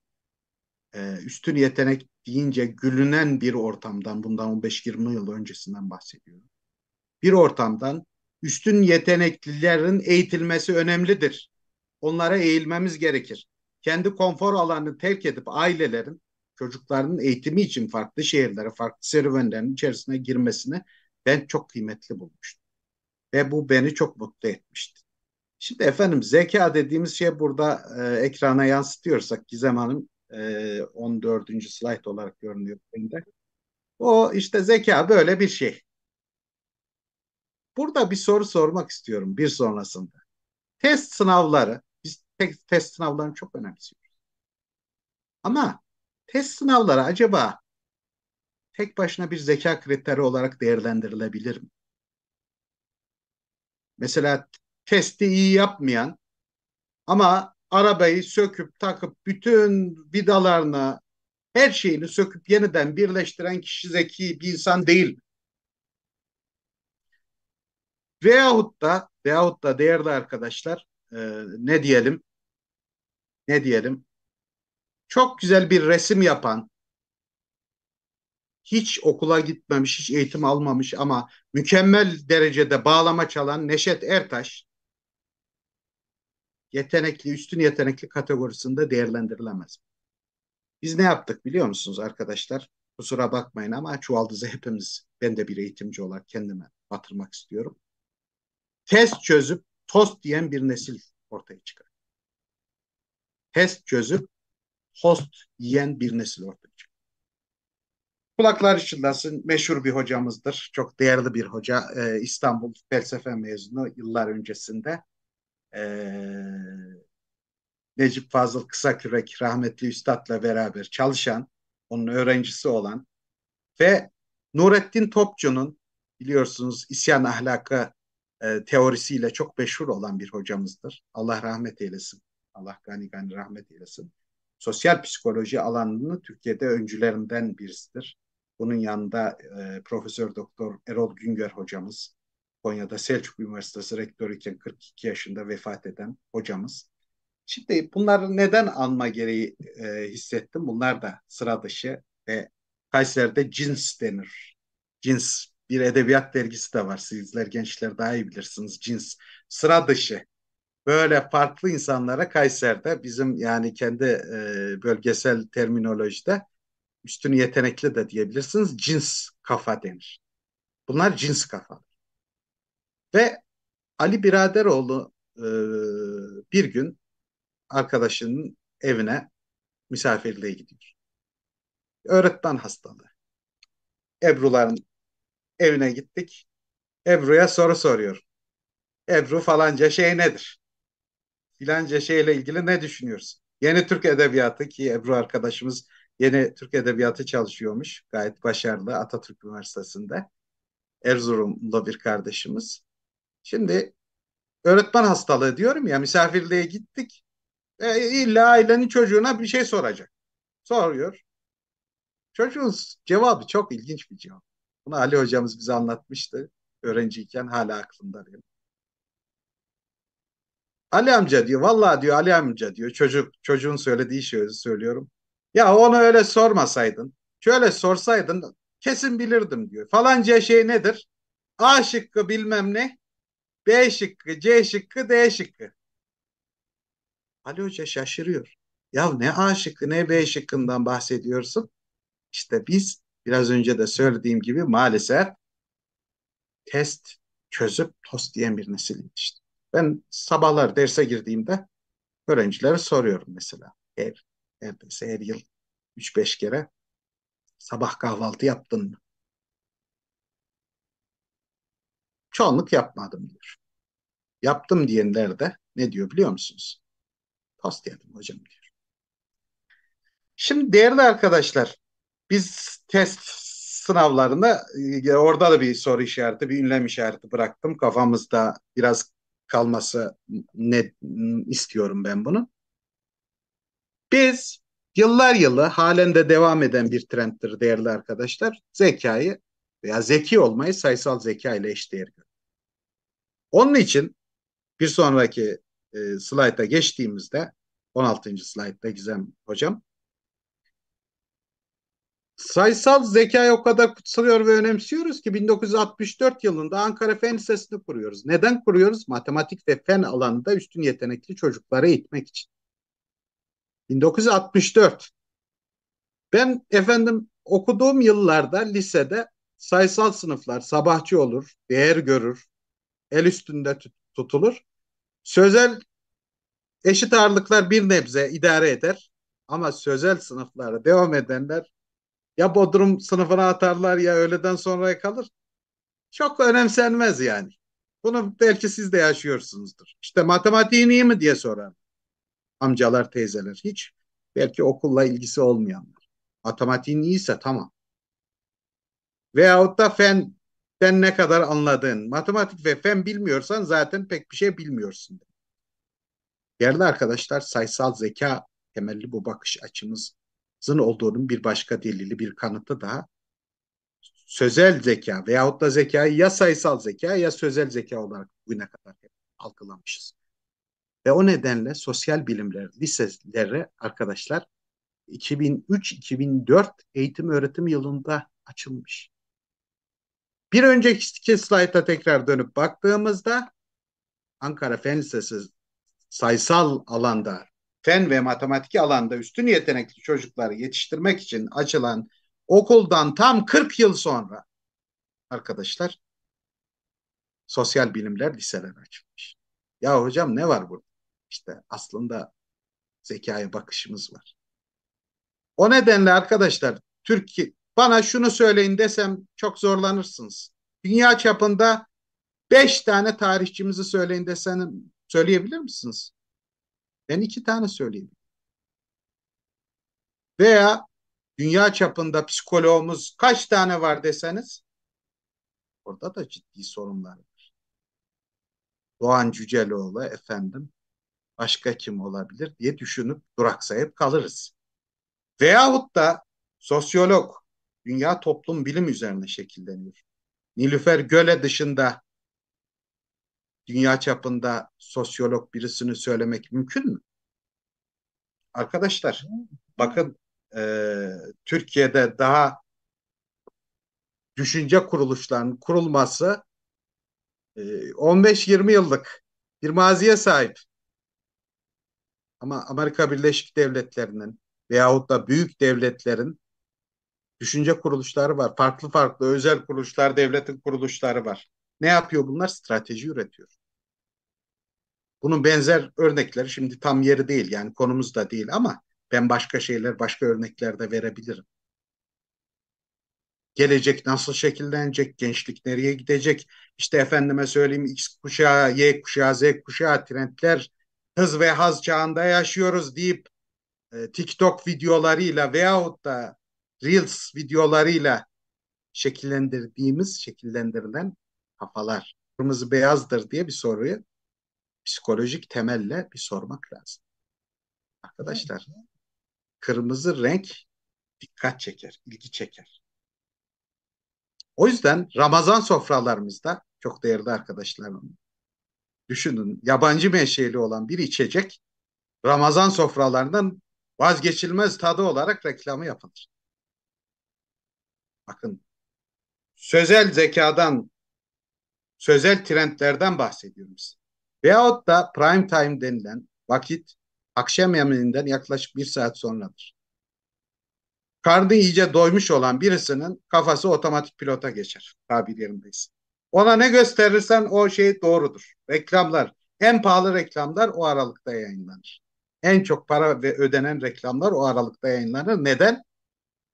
e, üstün yetenek deyince gülünen bir ortamdan, bundan 15-20 yıl öncesinden bahsediyorum. Bir ortamdan üstün yeteneklilerin eğitilmesi önemlidir. Onlara eğilmemiz gerekir. Kendi konfor alanını terk edip ailelerin Çocuklarının eğitimi için farklı şehirlere, farklı serüvenlerin içerisine girmesini ben çok kıymetli bulmuştum. Ve bu beni çok mutlu etmişti. Şimdi efendim zeka dediğimiz şey burada e, ekrana yansıtıyorsak Gizem Hanım e, 14. slayt olarak görünüyor. Bende. O işte zeka böyle bir şey. Burada bir soru sormak istiyorum bir sonrasında. Test sınavları, biz tek, test sınavlarını çok önemsiyoruz. Ama Test sınavları acaba tek başına bir zeka kriteri olarak değerlendirilebilir mi? Mesela testi iyi yapmayan ama arabayı söküp takıp bütün vidalarını her şeyini söküp yeniden birleştiren kişi zeki bir insan değil. Veyahut da veyahut da değerli arkadaşlar e, ne diyelim? Ne diyelim? çok güzel bir resim yapan, hiç okula gitmemiş, hiç eğitim almamış ama mükemmel derecede bağlama çalan Neşet Ertaş yetenekli, üstün yetenekli kategorisinde değerlendirilemez. Biz ne yaptık biliyor musunuz arkadaşlar? Kusura bakmayın ama çuvaldızı hepimiz, ben de bir eğitimci olarak kendime batırmak istiyorum. Test çözüp tost diyen bir nesil ortaya çıkar. Test çözüp host yiyen bir nesil ortaya çıkıyor. Kulaklar çınlasın meşhur bir hocamızdır. Çok değerli bir hoca. Ee, İstanbul Felsefe mezunu yıllar öncesinde. Ee, Necip Fazıl Kısakürek rahmetli üstadla beraber çalışan, onun öğrencisi olan ve Nurettin Topçu'nun biliyorsunuz isyan ahlakı e, teorisiyle çok meşhur olan bir hocamızdır. Allah rahmet eylesin. Allah gani gani rahmet eylesin sosyal psikoloji alanını Türkiye'de öncülerinden birisidir. Bunun yanında e, Profesör Doktor Erol Güngör hocamız, Konya'da Selçuk Üniversitesi rektörüyken 42 yaşında vefat eden hocamız. Şimdi bunları neden alma gereği e, hissettim? Bunlar da sıra dışı ve Kayseri'de cins denir. Cins bir edebiyat dergisi de var. Sizler gençler daha iyi bilirsiniz. Cins sıra dışı böyle farklı insanlara Kayseri'de bizim yani kendi e, bölgesel terminolojide üstün yetenekli de diyebilirsiniz cins kafa denir. Bunlar cins kafa. Ve Ali Biraderoğlu e, bir gün arkadaşının evine misafirliğe gidiyor. Öğretmen hastalığı. Ebru'ların evine gittik. Ebru'ya soru soruyor. Ebru falanca şey nedir? filanca şeyle ilgili ne düşünüyorsun? Yeni Türk Edebiyatı ki Ebru arkadaşımız yeni Türk Edebiyatı çalışıyormuş. Gayet başarılı Atatürk Üniversitesi'nde. Erzurum'da bir kardeşimiz. Şimdi öğretmen hastalığı diyorum ya misafirliğe gittik. E, illa ailenin çocuğuna bir şey soracak. Soruyor. Çocuğun cevabı çok ilginç bir cevap. Bunu Ali hocamız bize anlatmıştı öğrenciyken hala aklımda benim. Ali amca diyor vallahi diyor Ali amca diyor çocuk çocuğun söylediği şeyi söylüyorum. Ya onu öyle sormasaydın şöyle sorsaydın kesin bilirdim diyor. Falanca şey nedir? A şıkkı bilmem ne. B şıkkı, C şıkkı, D şıkkı. Ali Hoca şaşırıyor. Ya ne A şıkkı ne B şıkkından bahsediyorsun? İşte biz biraz önce de söylediğim gibi maalesef test çözüp tost diyen bir nesil yetişti. Ben sabahlar derse girdiğimde öğrencilere soruyorum mesela. Her, neredeyse her yıl 3-5 kere sabah kahvaltı yaptın mı? Çoğunluk yapmadım diyor. Yaptım diyenler de ne diyor biliyor musunuz? Tost yedim hocam diyor. Şimdi değerli arkadaşlar biz test sınavlarında e, orada da bir soru işareti, bir ünlem işareti bıraktım. Kafamızda biraz kalması ne istiyorum ben bunu. Biz yıllar yılı halen de devam eden bir trenddir değerli arkadaşlar. Zekayı veya zeki olmayı sayısal zeka ile eşdeğer Onun için bir sonraki e, slayta geçtiğimizde 16. slaytta Gizem hocam sayısal zekayı o kadar kutsalıyor ve önemsiyoruz ki 1964 yılında Ankara Fen Lisesi'ni kuruyoruz. Neden kuruyoruz? Matematik ve fen alanında üstün yetenekli çocukları eğitmek için. 1964. Ben efendim okuduğum yıllarda lisede sayısal sınıflar sabahçı olur, değer görür, el üstünde tutulur. Sözel eşit ağırlıklar bir nebze idare eder ama sözel sınıflara devam edenler ya Bodrum sınıfına atarlar ya öğleden sonraya kalır. Çok önemsenmez yani. Bunu belki siz de yaşıyorsunuzdur. İşte matematiğin iyi mi diye soran amcalar, teyzeler hiç belki okulla ilgisi olmayanlar. Matematiğin iyiyse tamam. Veyahut da fenden ne kadar anladığın Matematik ve fen bilmiyorsan zaten pek bir şey bilmiyorsun. Değerli arkadaşlar sayısal zeka temelli bu bakış açımız zın olduğunun bir başka delili, bir kanıtı daha sözel zeka veyahut da zekayı ya sayısal zeka ya sözel zeka olarak bugüne kadar algılamışız. Ve o nedenle sosyal bilimler liselere arkadaşlar 2003-2004 eğitim öğretim yılında açılmış. Bir önceki slayta tekrar dönüp baktığımızda Ankara Fen Lisesi sayısal alanda fen ve matematik alanda üstün yetenekli çocukları yetiştirmek için açılan okuldan tam 40 yıl sonra arkadaşlar sosyal bilimler Liseleri açılmış. Ya hocam ne var burada? İşte aslında zekaya bakışımız var. O nedenle arkadaşlar Türkiye bana şunu söyleyin desem çok zorlanırsınız. Dünya çapında beş tane tarihçimizi söyleyin desem söyleyebilir misiniz? Ben iki tane söyleyeyim. Veya dünya çapında psikoloğumuz kaç tane var deseniz orada da ciddi sorunlar var. Doğan Cüceloğlu efendim başka kim olabilir diye düşünüp duraksayıp kalırız. Veyahut da sosyolog dünya toplum bilim üzerine şekilleniyor. Nilüfer Göle dışında dünya çapında sosyolog birisini söylemek mümkün mü? Arkadaşlar bakın e, Türkiye'de daha düşünce kuruluşlarının kurulması e, 15-20 yıllık bir maziye sahip. Ama Amerika Birleşik Devletleri'nin veyahut da büyük devletlerin düşünce kuruluşları var. Farklı farklı özel kuruluşlar, devletin kuruluşları var. Ne yapıyor bunlar? Strateji üretiyor. Bunun benzer örnekleri şimdi tam yeri değil yani konumuz da değil ama ben başka şeyler, başka örnekler de verebilirim. Gelecek nasıl şekillenecek, gençlik nereye gidecek? işte efendime söyleyeyim X kuşağı, Y kuşağı, Z kuşağı trendler hız ve haz çağında yaşıyoruz deyip e, TikTok videolarıyla veyahut da Reels videolarıyla şekillendirdiğimiz, şekillendirilen kafalar. Kırmızı beyazdır diye bir soruyu psikolojik temelle bir sormak lazım. Arkadaşlar kırmızı renk dikkat çeker, ilgi çeker. O yüzden Ramazan sofralarımızda çok değerli arkadaşlarım düşünün yabancı menşeli olan bir içecek Ramazan sofralarından vazgeçilmez tadı olarak reklamı yapılır. Bakın sözel zekadan, sözel trendlerden bahsediyorum size. Veyahut da prime time denilen vakit akşam yemeğinden yaklaşık bir saat sonradır. Karnı iyice doymuş olan birisinin kafası otomatik pilota geçer tabir yerindeyse. Ona ne gösterirsen o şey doğrudur. Reklamlar, en pahalı reklamlar o aralıkta yayınlanır. En çok para ve ödenen reklamlar o aralıkta yayınlanır. Neden?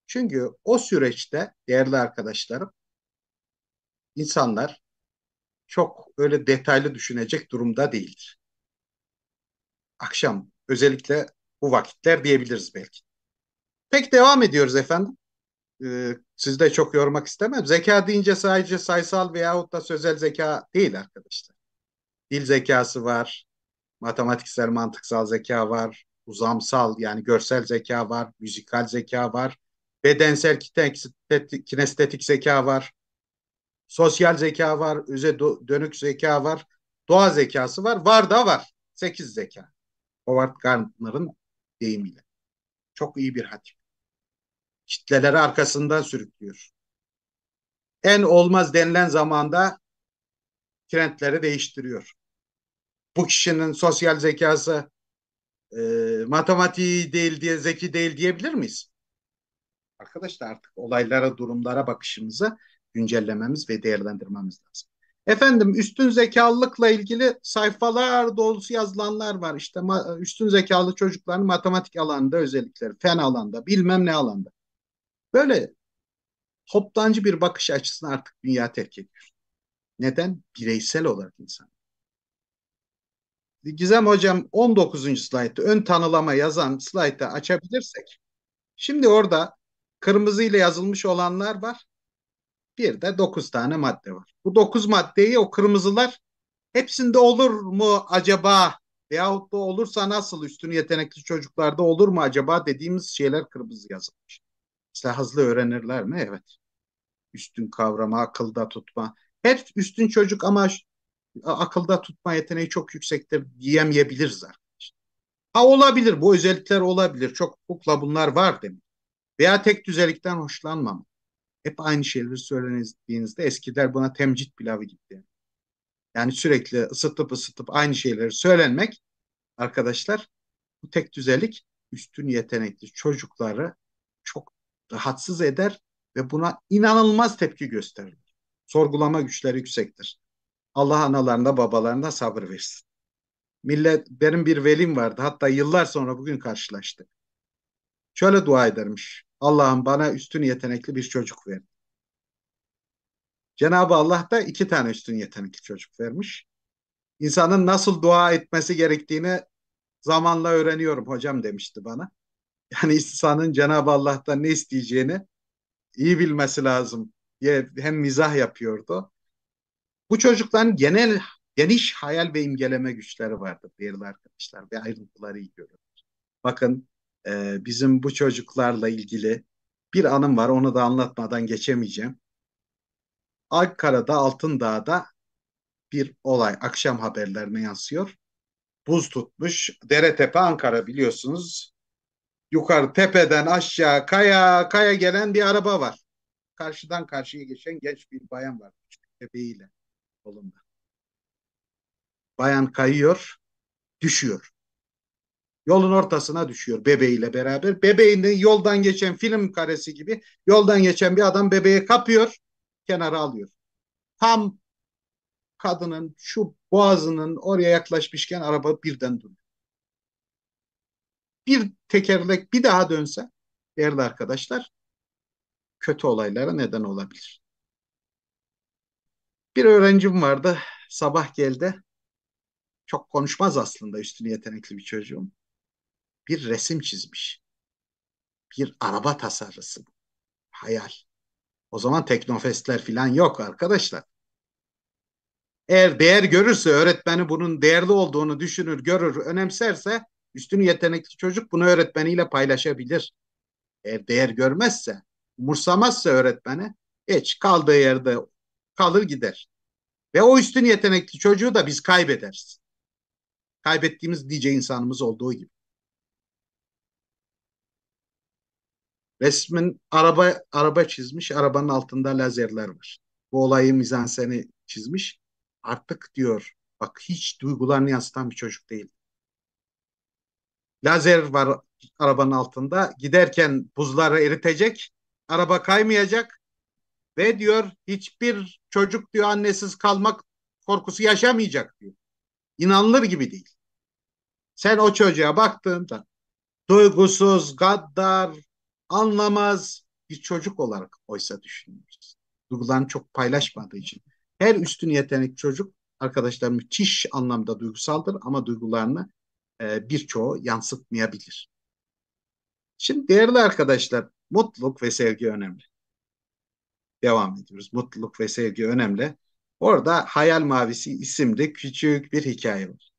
Çünkü o süreçte değerli arkadaşlarım insanlar çok öyle detaylı düşünecek durumda değildir. Akşam özellikle bu vakitler diyebiliriz belki. Pek devam ediyoruz efendim. Ee, sizi de çok yormak istemem. Zeka deyince sadece sayısal veyahut da sözel zeka değil arkadaşlar. Dil zekası var, matematiksel mantıksal zeka var, uzamsal yani görsel zeka var, müzikal zeka var, bedensel kinestetik zeka var. Sosyal zeka var, öze dönük zeka var, doğa zekası var, var da var. Sekiz zeka. Howard Gardner'ın deyimiyle. Çok iyi bir hatip, Kitleleri arkasından sürüklüyor. En olmaz denilen zamanda trendleri değiştiriyor. Bu kişinin sosyal zekası e, matematiği değil diye zeki değil diyebilir miyiz? Arkadaşlar artık olaylara, durumlara bakışımızı güncellememiz ve değerlendirmemiz lazım. Efendim üstün zekalılıkla ilgili sayfalar dolusu yazılanlar var. İşte üstün zekalı çocukların matematik alanında özellikleri, fen alanda, bilmem ne alanda. Böyle toptancı bir bakış açısını artık dünya terk ediyor. Neden? Bireysel olarak insan. Gizem Hocam 19. slaytta ön tanılama yazan slaytta açabilirsek. Şimdi orada kırmızı ile yazılmış olanlar var. Bir de dokuz tane madde var. Bu dokuz maddeyi o kırmızılar hepsinde olur mu acaba veyahut da olursa nasıl üstün yetenekli çocuklarda olur mu acaba dediğimiz şeyler kırmızı yazılmış. İşte hızlı öğrenirler mi? Evet. Üstün kavrama, akılda tutma. Hep üstün çocuk ama akılda tutma yeteneği çok yüksektir diyemeyebiliriz zaten. Ha olabilir, bu özellikler olabilir. Çok hukukla bunlar var demek. Veya tek düzelikten hoşlanmamak hep aynı şeyleri söylediğinizde eskiler buna temcit pilavı gitti. Yani sürekli ısıtıp ısıtıp aynı şeyleri söylenmek arkadaşlar bu tek düzelik üstün yetenekli çocukları çok rahatsız eder ve buna inanılmaz tepki gösterir. Sorgulama güçleri yüksektir. Allah analarına babalarına sabır versin. Millet benim bir velim vardı hatta yıllar sonra bugün karşılaştık. Şöyle dua edermiş. Allah'ım bana üstün yetenekli bir çocuk ver. Cenab-ı Allah da iki tane üstün yetenekli çocuk vermiş. İnsanın nasıl dua etmesi gerektiğini zamanla öğreniyorum hocam demişti bana. Yani insanın Cenab-ı Allah'tan ne isteyeceğini iyi bilmesi lazım diye hem mizah yapıyordu. Bu çocukların genel geniş hayal ve imgeleme güçleri vardır değerli arkadaşlar ve ayrıntıları iyi görüyoruz. Bakın e, bizim bu çocuklarla ilgili bir anım var. Onu da anlatmadan geçemeyeceğim. Ankara'da Altındağ'da bir olay akşam haberlerine yansıyor. Buz tutmuş. Dere tepe Ankara biliyorsunuz. Yukarı tepeden aşağı kaya kaya gelen bir araba var. Karşıdan karşıya geçen genç bir bayan var. Küçük bebeğiyle kolunda. Bayan kayıyor, düşüyor yolun ortasına düşüyor bebeğiyle beraber. bebeğinin yoldan geçen film karesi gibi yoldan geçen bir adam bebeği kapıyor, kenara alıyor. Tam kadının şu boğazının oraya yaklaşmışken araba birden duruyor. Bir tekerlek bir daha dönse değerli arkadaşlar kötü olaylara neden olabilir. Bir öğrencim vardı sabah geldi. Çok konuşmaz aslında üstüne yetenekli bir çocuğum bir resim çizmiş. Bir araba tasarısı bu. Hayal. O zaman teknofestler falan yok arkadaşlar. Eğer değer görürse öğretmeni bunun değerli olduğunu düşünür, görür, önemserse üstün yetenekli çocuk bunu öğretmeniyle paylaşabilir. Eğer değer görmezse, umursamazsa öğretmeni hiç kaldığı yerde kalır gider. Ve o üstün yetenekli çocuğu da biz kaybederiz. Kaybettiğimiz nice insanımız olduğu gibi. Resmin araba araba çizmiş, arabanın altında lazerler var. Bu olayı mizanseni çizmiş. Artık diyor bak hiç duygularını yansıtan bir çocuk değil. Lazer var arabanın altında. Giderken buzları eritecek. Araba kaymayacak. Ve diyor hiçbir çocuk diyor annesiz kalmak korkusu yaşamayacak diyor. İnanılır gibi değil. Sen o çocuğa baktığında duygusuz, gaddar, anlamaz bir çocuk olarak oysa düşünüyoruz. Duygularını çok paylaşmadığı için. Her üstün yetenek çocuk arkadaşlar müthiş anlamda duygusaldır ama duygularını e, birçoğu yansıtmayabilir. Şimdi değerli arkadaşlar mutluluk ve sevgi önemli. Devam ediyoruz. Mutluluk ve sevgi önemli. Orada Hayal Mavisi isimli küçük bir hikaye var.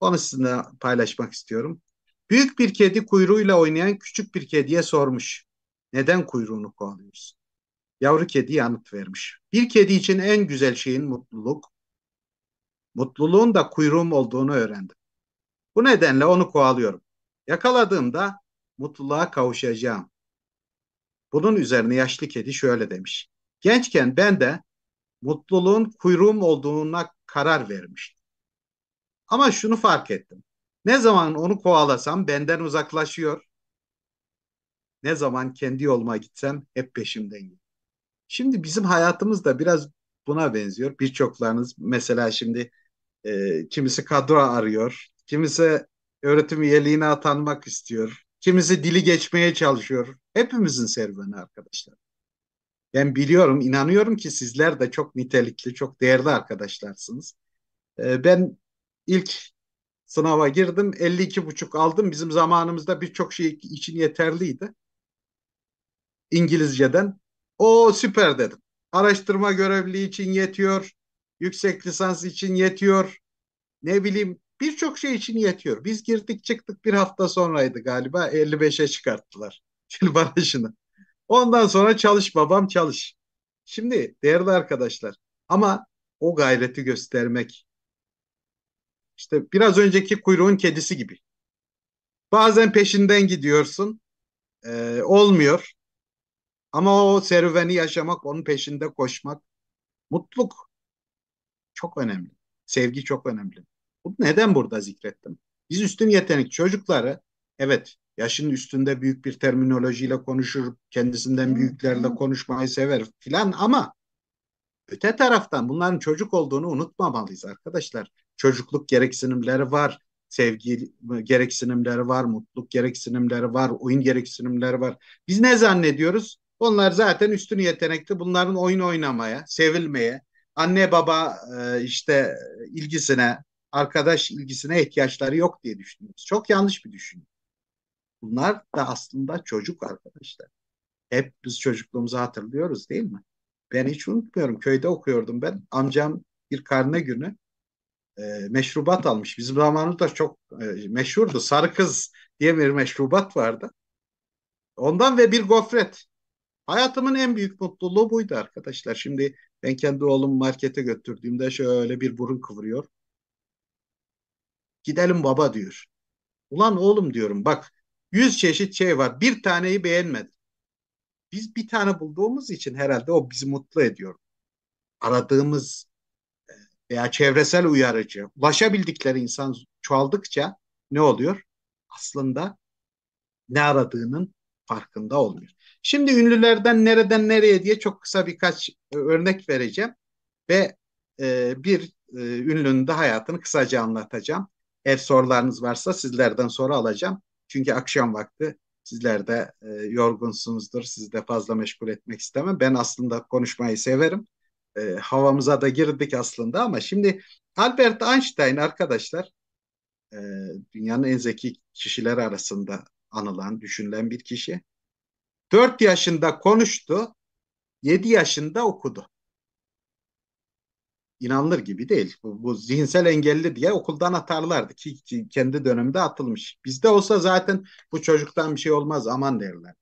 Onu sizinle paylaşmak istiyorum. Büyük bir kedi kuyruğuyla oynayan küçük bir kediye sormuş. Neden kuyruğunu kovalıyorsun? Yavru kedi yanıt vermiş. Bir kedi için en güzel şeyin mutluluk, mutluluğun da kuyruğum olduğunu öğrendim. Bu nedenle onu kovalıyorum. Yakaladığımda mutluluğa kavuşacağım. Bunun üzerine yaşlı kedi şöyle demiş. Gençken ben de mutluluğun kuyruğum olduğuna karar vermiştim. Ama şunu fark ettim. Ne zaman onu kovalasam benden uzaklaşıyor. Ne zaman kendi yoluma gitsem hep peşimden gidiyor. Şimdi bizim hayatımız da biraz buna benziyor. Birçoklarınız mesela şimdi e, kimisi kadro arıyor, kimisi öğretim üyeliğine atanmak istiyor, kimisi dili geçmeye çalışıyor. Hepimizin serüveni arkadaşlar. Ben biliyorum, inanıyorum ki sizler de çok nitelikli, çok değerli arkadaşlarsınız. E, ben ilk sınava girdim. 52,5 aldım. Bizim zamanımızda birçok şey için yeterliydi. İngilizceden. O süper dedim. Araştırma görevliliği için yetiyor. Yüksek lisans için yetiyor. Ne bileyim birçok şey için yetiyor. Biz girdik çıktık bir hafta sonraydı galiba 55'e çıkarttılar fil barajını. Ondan sonra çalış babam çalış. Şimdi değerli arkadaşlar ama o gayreti göstermek, işte biraz önceki kuyruğun kedisi gibi. Bazen peşinden gidiyorsun. E, olmuyor. Ama o serüveni yaşamak, onun peşinde koşmak, mutluluk çok önemli. Sevgi çok önemli. Bu neden burada zikrettim? Biz üstün yetenek çocukları, evet yaşın üstünde büyük bir terminolojiyle konuşur, kendisinden büyüklerle konuşmayı sever filan ama öte taraftan bunların çocuk olduğunu unutmamalıyız arkadaşlar çocukluk gereksinimleri var, sevgi gereksinimleri var, mutluluk gereksinimleri var, oyun gereksinimleri var. Biz ne zannediyoruz? Onlar zaten üstün yetenekli. Bunların oyun oynamaya, sevilmeye, anne baba e, işte ilgisine, arkadaş ilgisine ihtiyaçları yok diye düşünüyoruz. Çok yanlış bir düşünce. Bunlar da aslında çocuk arkadaşlar. Hep biz çocukluğumuzu hatırlıyoruz değil mi? Ben hiç unutmuyorum. Köyde okuyordum ben. Amcam bir karne günü e, meşrubat almış. Bizim zamanımızda çok e, meşhurdu. Sarı kız diye bir meşrubat vardı. Ondan ve bir gofret. Hayatımın en büyük mutluluğu buydu arkadaşlar. Şimdi ben kendi oğlumu markete götürdüğümde şöyle bir burun kıvırıyor. Gidelim baba diyor. Ulan oğlum diyorum bak yüz çeşit şey var. Bir taneyi beğenmedim. Biz bir tane bulduğumuz için herhalde o bizi mutlu ediyor. Aradığımız veya çevresel uyarıcı, ulaşabildikleri insan çoğaldıkça ne oluyor? Aslında ne aradığının farkında olmuyor. Şimdi ünlülerden nereden nereye diye çok kısa birkaç e, örnek vereceğim ve e, bir e, ünlünün de hayatını kısaca anlatacağım. Eğer sorularınız varsa sizlerden soru alacağım. Çünkü akşam vakti sizler de e, yorgunsunuzdur. Sizi de fazla meşgul etmek istemem. Ben aslında konuşmayı severim e, havamıza da girdik aslında ama şimdi Albert Einstein arkadaşlar e, dünyanın en zeki kişiler arasında anılan, düşünülen bir kişi. 4 yaşında konuştu, 7 yaşında okudu. İnanılır gibi değil. Bu, bu zihinsel engelli diye okuldan atarlardı ki, ki kendi döneminde atılmış. Bizde olsa zaten bu çocuktan bir şey olmaz aman derler.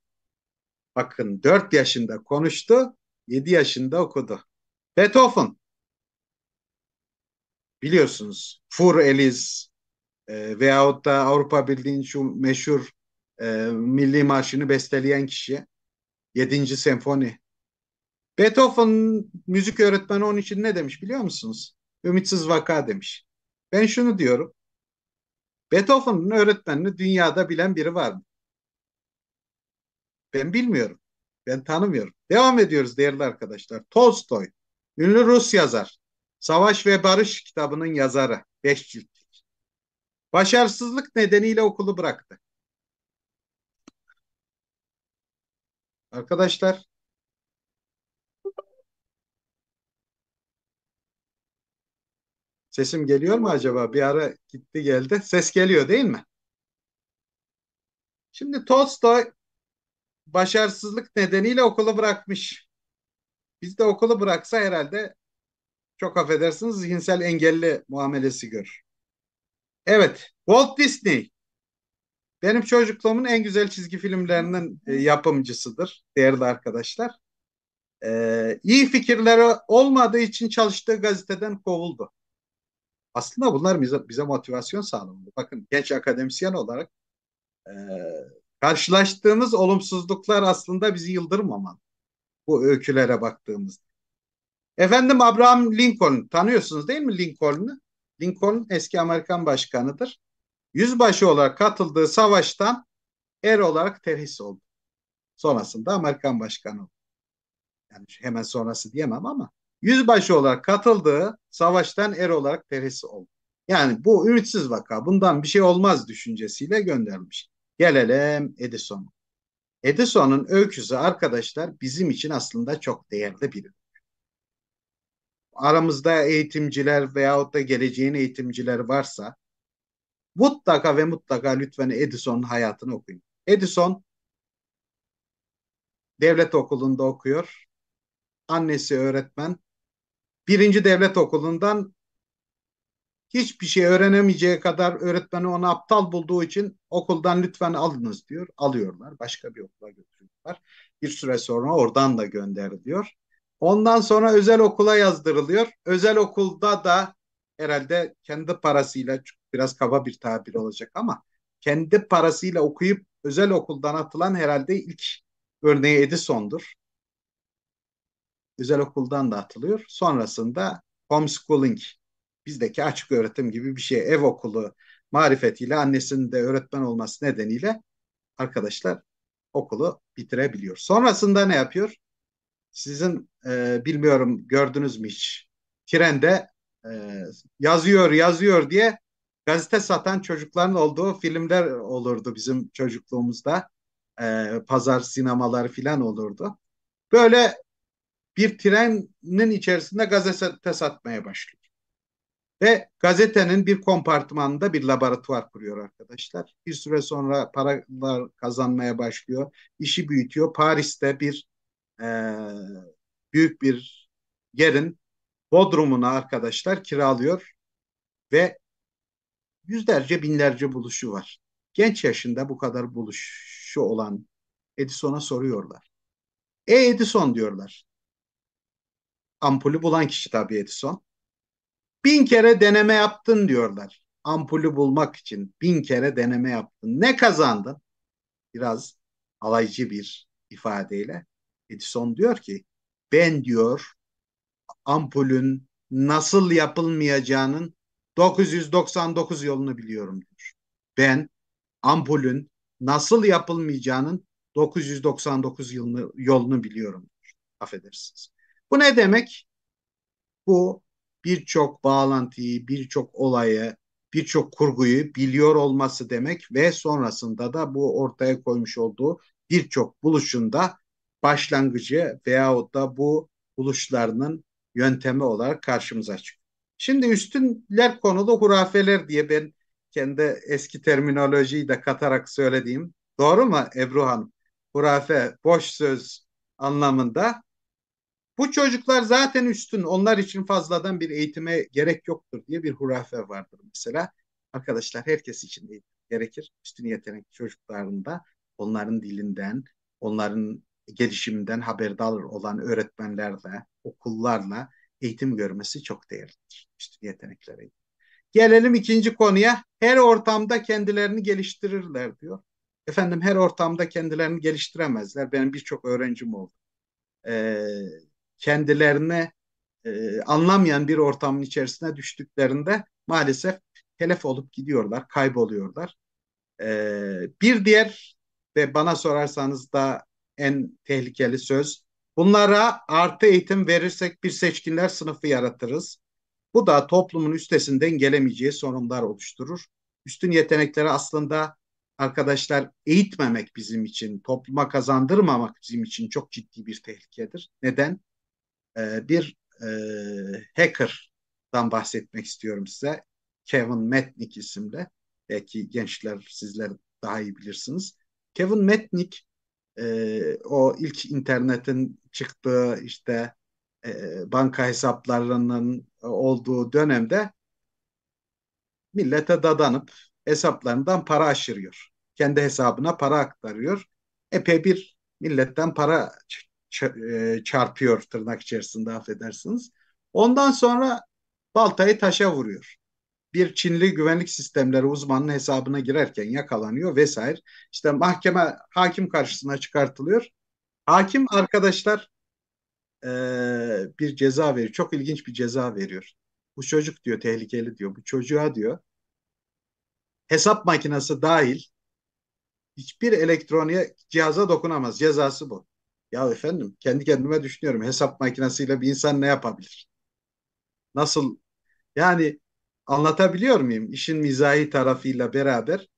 Bakın 4 yaşında konuştu, 7 yaşında okudu. Beethoven. Biliyorsunuz Fur Eliz e, veyahut da Avrupa bildiğin şu meşhur e, milli marşını besteleyen kişi. Yedinci senfoni. Beethoven müzik öğretmeni onun için ne demiş biliyor musunuz? Ümitsiz vaka demiş. Ben şunu diyorum. Beethoven'ın öğretmenini dünyada bilen biri var mı? Ben bilmiyorum. Ben tanımıyorum. Devam ediyoruz değerli arkadaşlar. Tolstoy. Ünlü Rus yazar. Savaş ve Barış kitabının yazarı. Beş ciltlik. Başarısızlık nedeniyle okulu bıraktı. Arkadaşlar Sesim geliyor mu acaba? Bir ara gitti geldi. Ses geliyor değil mi? Şimdi Tolstoy başarısızlık nedeniyle okulu bırakmış. Biz de okulu bıraksa herhalde çok affedersiniz zihinsel engelli muamelesi gör. Evet, Walt Disney benim çocukluğumun en güzel çizgi filmlerinin e, yapımcısıdır değerli arkadaşlar. Ee, iyi fikirleri olmadığı için çalıştığı gazeteden kovuldu. Aslında bunlar bize, bize motivasyon sağlamadı. Bakın genç akademisyen olarak e, karşılaştığımız olumsuzluklar aslında bizi yıldırmamalı bu öykülere baktığımızda. Efendim Abraham Lincoln tanıyorsunuz değil mi Lincoln'u? Lincoln eski Amerikan başkanıdır. Yüzbaşı olarak katıldığı savaştan er olarak terhis oldu. Sonrasında Amerikan başkanı oldu. Yani hemen sonrası diyemem ama yüzbaşı olarak katıldığı savaştan er olarak terhis oldu. Yani bu ümitsiz vaka bundan bir şey olmaz düşüncesiyle göndermiş. Gelelim Edison'a. Edison'un öyküsü arkadaşlar bizim için aslında çok değerli bir aramızda eğitimciler veyahut da geleceğin eğitimciler varsa mutlaka ve mutlaka lütfen Edison'un hayatını okuyun. Edison devlet okulunda okuyor. Annesi öğretmen. Birinci devlet okulundan hiçbir şey öğrenemeyeceği kadar öğretmeni onu aptal bulduğu için okuldan lütfen alınız diyor. Alıyorlar. Başka bir okula götürüyorlar. Bir süre sonra oradan da gönder diyor. Ondan sonra özel okula yazdırılıyor. Özel okulda da herhalde kendi parasıyla biraz kaba bir tabir olacak ama kendi parasıyla okuyup özel okuldan atılan herhalde ilk örneği Edison'dur. Özel okuldan da atılıyor. Sonrasında homeschooling bizdeki açık öğretim gibi bir şey ev okulu marifetiyle annesinin de öğretmen olması nedeniyle arkadaşlar okulu bitirebiliyor. Sonrasında ne yapıyor? Sizin e, bilmiyorum gördünüz mü hiç trende e, yazıyor yazıyor diye gazete satan çocukların olduğu filmler olurdu bizim çocukluğumuzda. E, pazar sinemaları filan olurdu. Böyle bir trenin içerisinde gazete satmaya başlıyor. Ve gazetenin bir kompartmanında bir laboratuvar kuruyor arkadaşlar. Bir süre sonra paralar kazanmaya başlıyor. İşi büyütüyor. Paris'te bir e, büyük bir yerin bodrumunu arkadaşlar kiralıyor ve yüzlerce binlerce buluşu var. Genç yaşında bu kadar buluşu olan Edison'a soruyorlar. E Edison diyorlar. Ampulü bulan kişi tabii Edison. Bin kere deneme yaptın diyorlar. Ampulü bulmak için bin kere deneme yaptın. Ne kazandın? Biraz alaycı bir ifadeyle. Edison diyor ki ben diyor ampulün nasıl yapılmayacağının 999 yolunu biliyorum diyor. Ben ampulün nasıl yapılmayacağının 999 yılını, yolunu biliyorum. Diyor. Affedersiniz. Bu ne demek? Bu birçok bağlantıyı, birçok olayı, birçok kurguyu biliyor olması demek ve sonrasında da bu ortaya koymuş olduğu birçok buluşunda başlangıcı veyahut da bu buluşlarının yöntemi olarak karşımıza çıkıyor. Şimdi üstünler konuda hurafeler diye ben kendi eski terminolojiyi de katarak söylediğim doğru mu Ebru Hanım? Hurafe, boş söz anlamında bu çocuklar zaten üstün. Onlar için fazladan bir eğitime gerek yoktur diye bir hurafe vardır mesela. Arkadaşlar herkes için eğitim gerekir. Üstün yetenek çocuklarında onların dilinden, onların gelişiminden haberdar olan öğretmenlerle, okullarla eğitim görmesi çok değerlidir. Üstün yeteneklere. Gelelim ikinci konuya. Her ortamda kendilerini geliştirirler diyor. Efendim her ortamda kendilerini geliştiremezler. Benim birçok öğrencim oldu. Ee, kendilerini e, anlamayan bir ortamın içerisine düştüklerinde maalesef telef olup gidiyorlar, kayboluyorlar. E, bir diğer ve bana sorarsanız da en tehlikeli söz, bunlara artı eğitim verirsek bir seçkinler sınıfı yaratırız. Bu da toplumun üstesinden gelemeyeceği sorunlar oluşturur. Üstün yetenekleri aslında arkadaşlar eğitmemek bizim için, topluma kazandırmamak bizim için çok ciddi bir tehlikedir. Neden? Ee, bir e, hacker'dan bahsetmek istiyorum size. Kevin Metnick isimli. Belki gençler sizler daha iyi bilirsiniz. Kevin Metnick e, o ilk internetin çıktığı işte e, banka hesaplarının olduğu dönemde millete dadanıp hesaplarından para aşırıyor. Kendi hesabına para aktarıyor. Epey bir milletten para e, çarpıyor tırnak içerisinde affedersiniz. Ondan sonra baltayı taşa vuruyor. Bir Çinli güvenlik sistemleri uzmanının hesabına girerken yakalanıyor vesaire. İşte mahkeme hakim karşısına çıkartılıyor. Hakim arkadaşlar e, bir ceza veriyor. Çok ilginç bir ceza veriyor. Bu çocuk diyor tehlikeli diyor. Bu çocuğa diyor hesap makinesi dahil hiçbir elektronik cihaza dokunamaz. Cezası bu. Ya efendim kendi kendime düşünüyorum hesap makinesiyle bir insan ne yapabilir? Nasıl yani anlatabiliyor muyum? işin mizahi tarafıyla beraber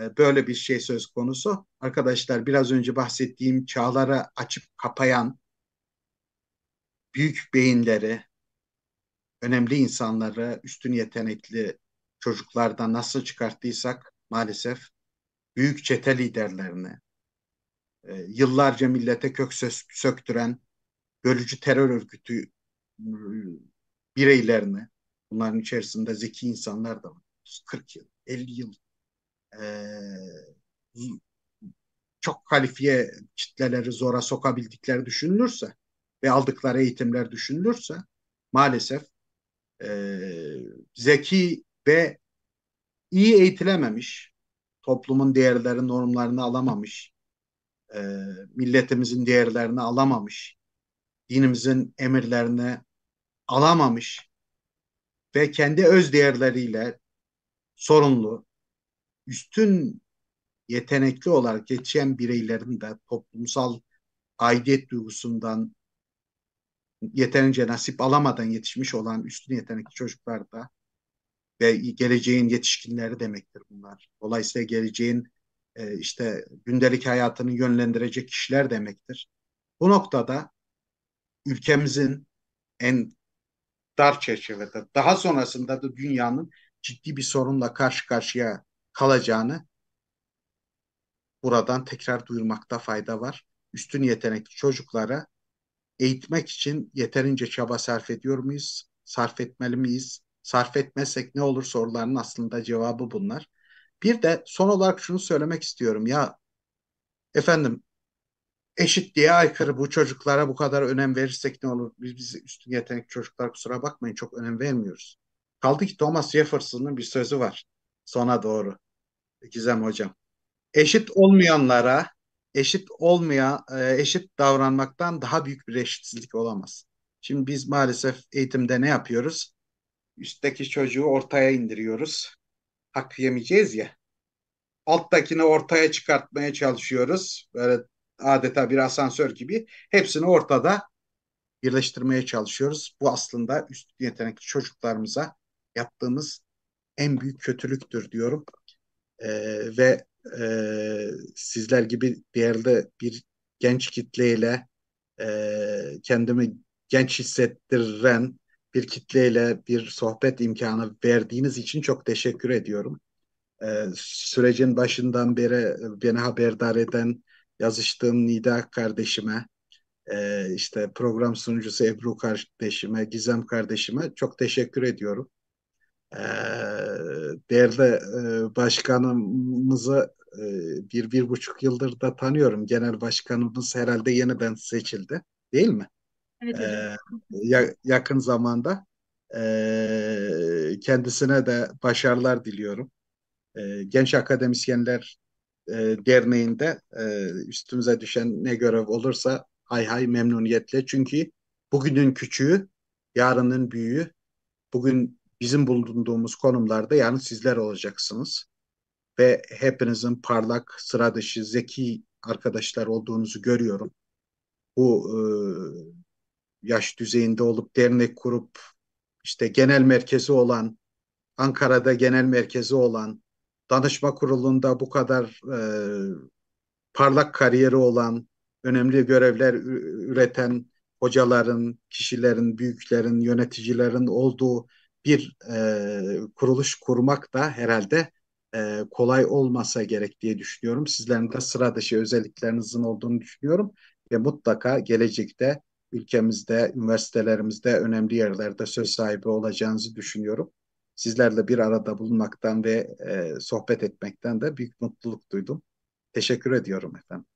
e, böyle bir şey söz konusu. Arkadaşlar biraz önce bahsettiğim çağlara açıp kapayan büyük beyinleri, önemli insanları, üstün yetenekli çocuklardan nasıl çıkarttıysak maalesef büyük çete liderlerini, e, yıllarca millete kök söktüren bölücü terör örgütü ıı, bireylerini bunların içerisinde zeki insanlar da var. 40 yıl, 50 yıl e, çok kalifiye kitleleri zora sokabildikleri düşünülürse ve aldıkları eğitimler düşünülürse maalesef e, zeki ve iyi eğitilememiş, toplumun değerleri, normlarını alamamış, e, milletimizin değerlerini alamamış, dinimizin emirlerini alamamış ve kendi öz değerleriyle sorunlu, üstün yetenekli olarak geçen bireylerin de toplumsal aidiyet duygusundan yeterince nasip alamadan yetişmiş olan üstün yetenekli çocuklar da ve geleceğin yetişkinleri demektir bunlar. Dolayısıyla geleceğin e, işte gündelik hayatını yönlendirecek kişiler demektir. Bu noktada ülkemizin en dar çerçevede daha sonrasında da dünyanın ciddi bir sorunla karşı karşıya kalacağını buradan tekrar duyurmakta fayda var. Üstün yetenekli çocuklara eğitmek için yeterince çaba sarf ediyor muyuz? Sarf etmeli miyiz? Sarf etmezsek ne olur sorularının aslında cevabı bunlar. Bir de son olarak şunu söylemek istiyorum ya efendim eşitliğe aykırı bu çocuklara bu kadar önem verirsek ne olur? Biz, biz üstün yetenek çocuklar kusura bakmayın çok önem vermiyoruz. Kaldı ki Thomas Jefferson'ın bir sözü var sona doğru. Gizem hocam. Eşit olmayanlara eşit olmaya e, eşit davranmaktan daha büyük bir eşitsizlik olamaz. Şimdi biz maalesef eğitimde ne yapıyoruz? Üstteki çocuğu ortaya indiriyoruz hak yemeyeceğiz ya. Alttakini ortaya çıkartmaya çalışıyoruz. Böyle adeta bir asansör gibi. Hepsini ortada birleştirmeye çalışıyoruz. Bu aslında üst yetenekli çocuklarımıza yaptığımız en büyük kötülüktür diyorum. Ee, ve e, sizler gibi bir bir genç kitleyle e, kendimi genç hissettiren bir kitleyle bir sohbet imkanı verdiğiniz için çok teşekkür ediyorum. Ee, sürecin başından beri e, beni haberdar eden yazıştığım Nida kardeşime, e, işte program sunucusu Ebru kardeşime, Gizem kardeşime çok teşekkür ediyorum. Ee, değerli e, başkanımızı e, bir, bir buçuk yıldır da tanıyorum. Genel başkanımız herhalde yeniden seçildi değil mi? Evet, evet. yakın zamanda. E, kendisine de başarılar diliyorum. E, Genç Akademisyenler e, Derneği'nde e, üstümüze düşen ne görev olursa hay hay memnuniyetle. Çünkü bugünün küçüğü, yarının büyüğü. Bugün bizim bulunduğumuz konumlarda yani sizler olacaksınız. Ve hepinizin parlak, sıra dışı, zeki arkadaşlar olduğunuzu görüyorum. Bu e, yaş düzeyinde olup dernek kurup işte genel merkezi olan Ankara'da genel merkezi olan danışma kurulunda bu kadar e, parlak kariyeri olan önemli görevler üreten hocaların, kişilerin, büyüklerin, yöneticilerin olduğu bir e, kuruluş kurmak da herhalde e, kolay olmasa gerek diye düşünüyorum. Sizlerin de sıra dışı özelliklerinizin olduğunu düşünüyorum ve mutlaka gelecekte ülkemizde, üniversitelerimizde önemli yerlerde söz sahibi olacağınızı düşünüyorum. Sizlerle bir arada bulunmaktan ve e, sohbet etmekten de büyük mutluluk duydum. Teşekkür ediyorum efendim.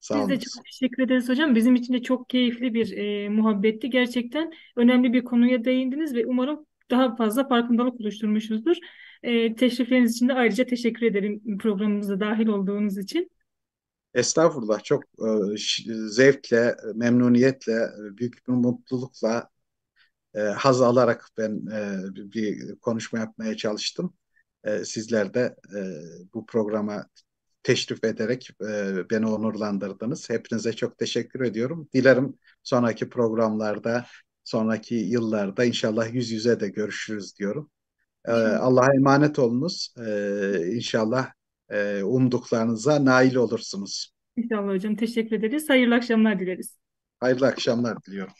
Sağ Biz olun. de çok teşekkür ederiz hocam. Bizim için de çok keyifli bir e, muhabbetti. Gerçekten önemli bir konuya değindiniz ve umarım daha fazla farkındalık oluşturmuşuzdur. E, teşrifleriniz için de ayrıca teşekkür ederim programımıza dahil olduğunuz için. Estağfurullah çok e, zevkle, memnuniyetle, büyük bir mutlulukla e, haz alarak ben e, bir konuşma yapmaya çalıştım. Sizler de bu programa teşrif ederek beni onurlandırdınız. Hepinize çok teşekkür ediyorum. Dilerim sonraki programlarda, sonraki yıllarda inşallah yüz yüze de görüşürüz diyorum. Allah'a emanet olunuz. İnşallah e, umduklarınıza nail olursunuz. İnşallah hocam teşekkür ederiz. Hayırlı akşamlar dileriz. Hayırlı akşamlar diliyorum.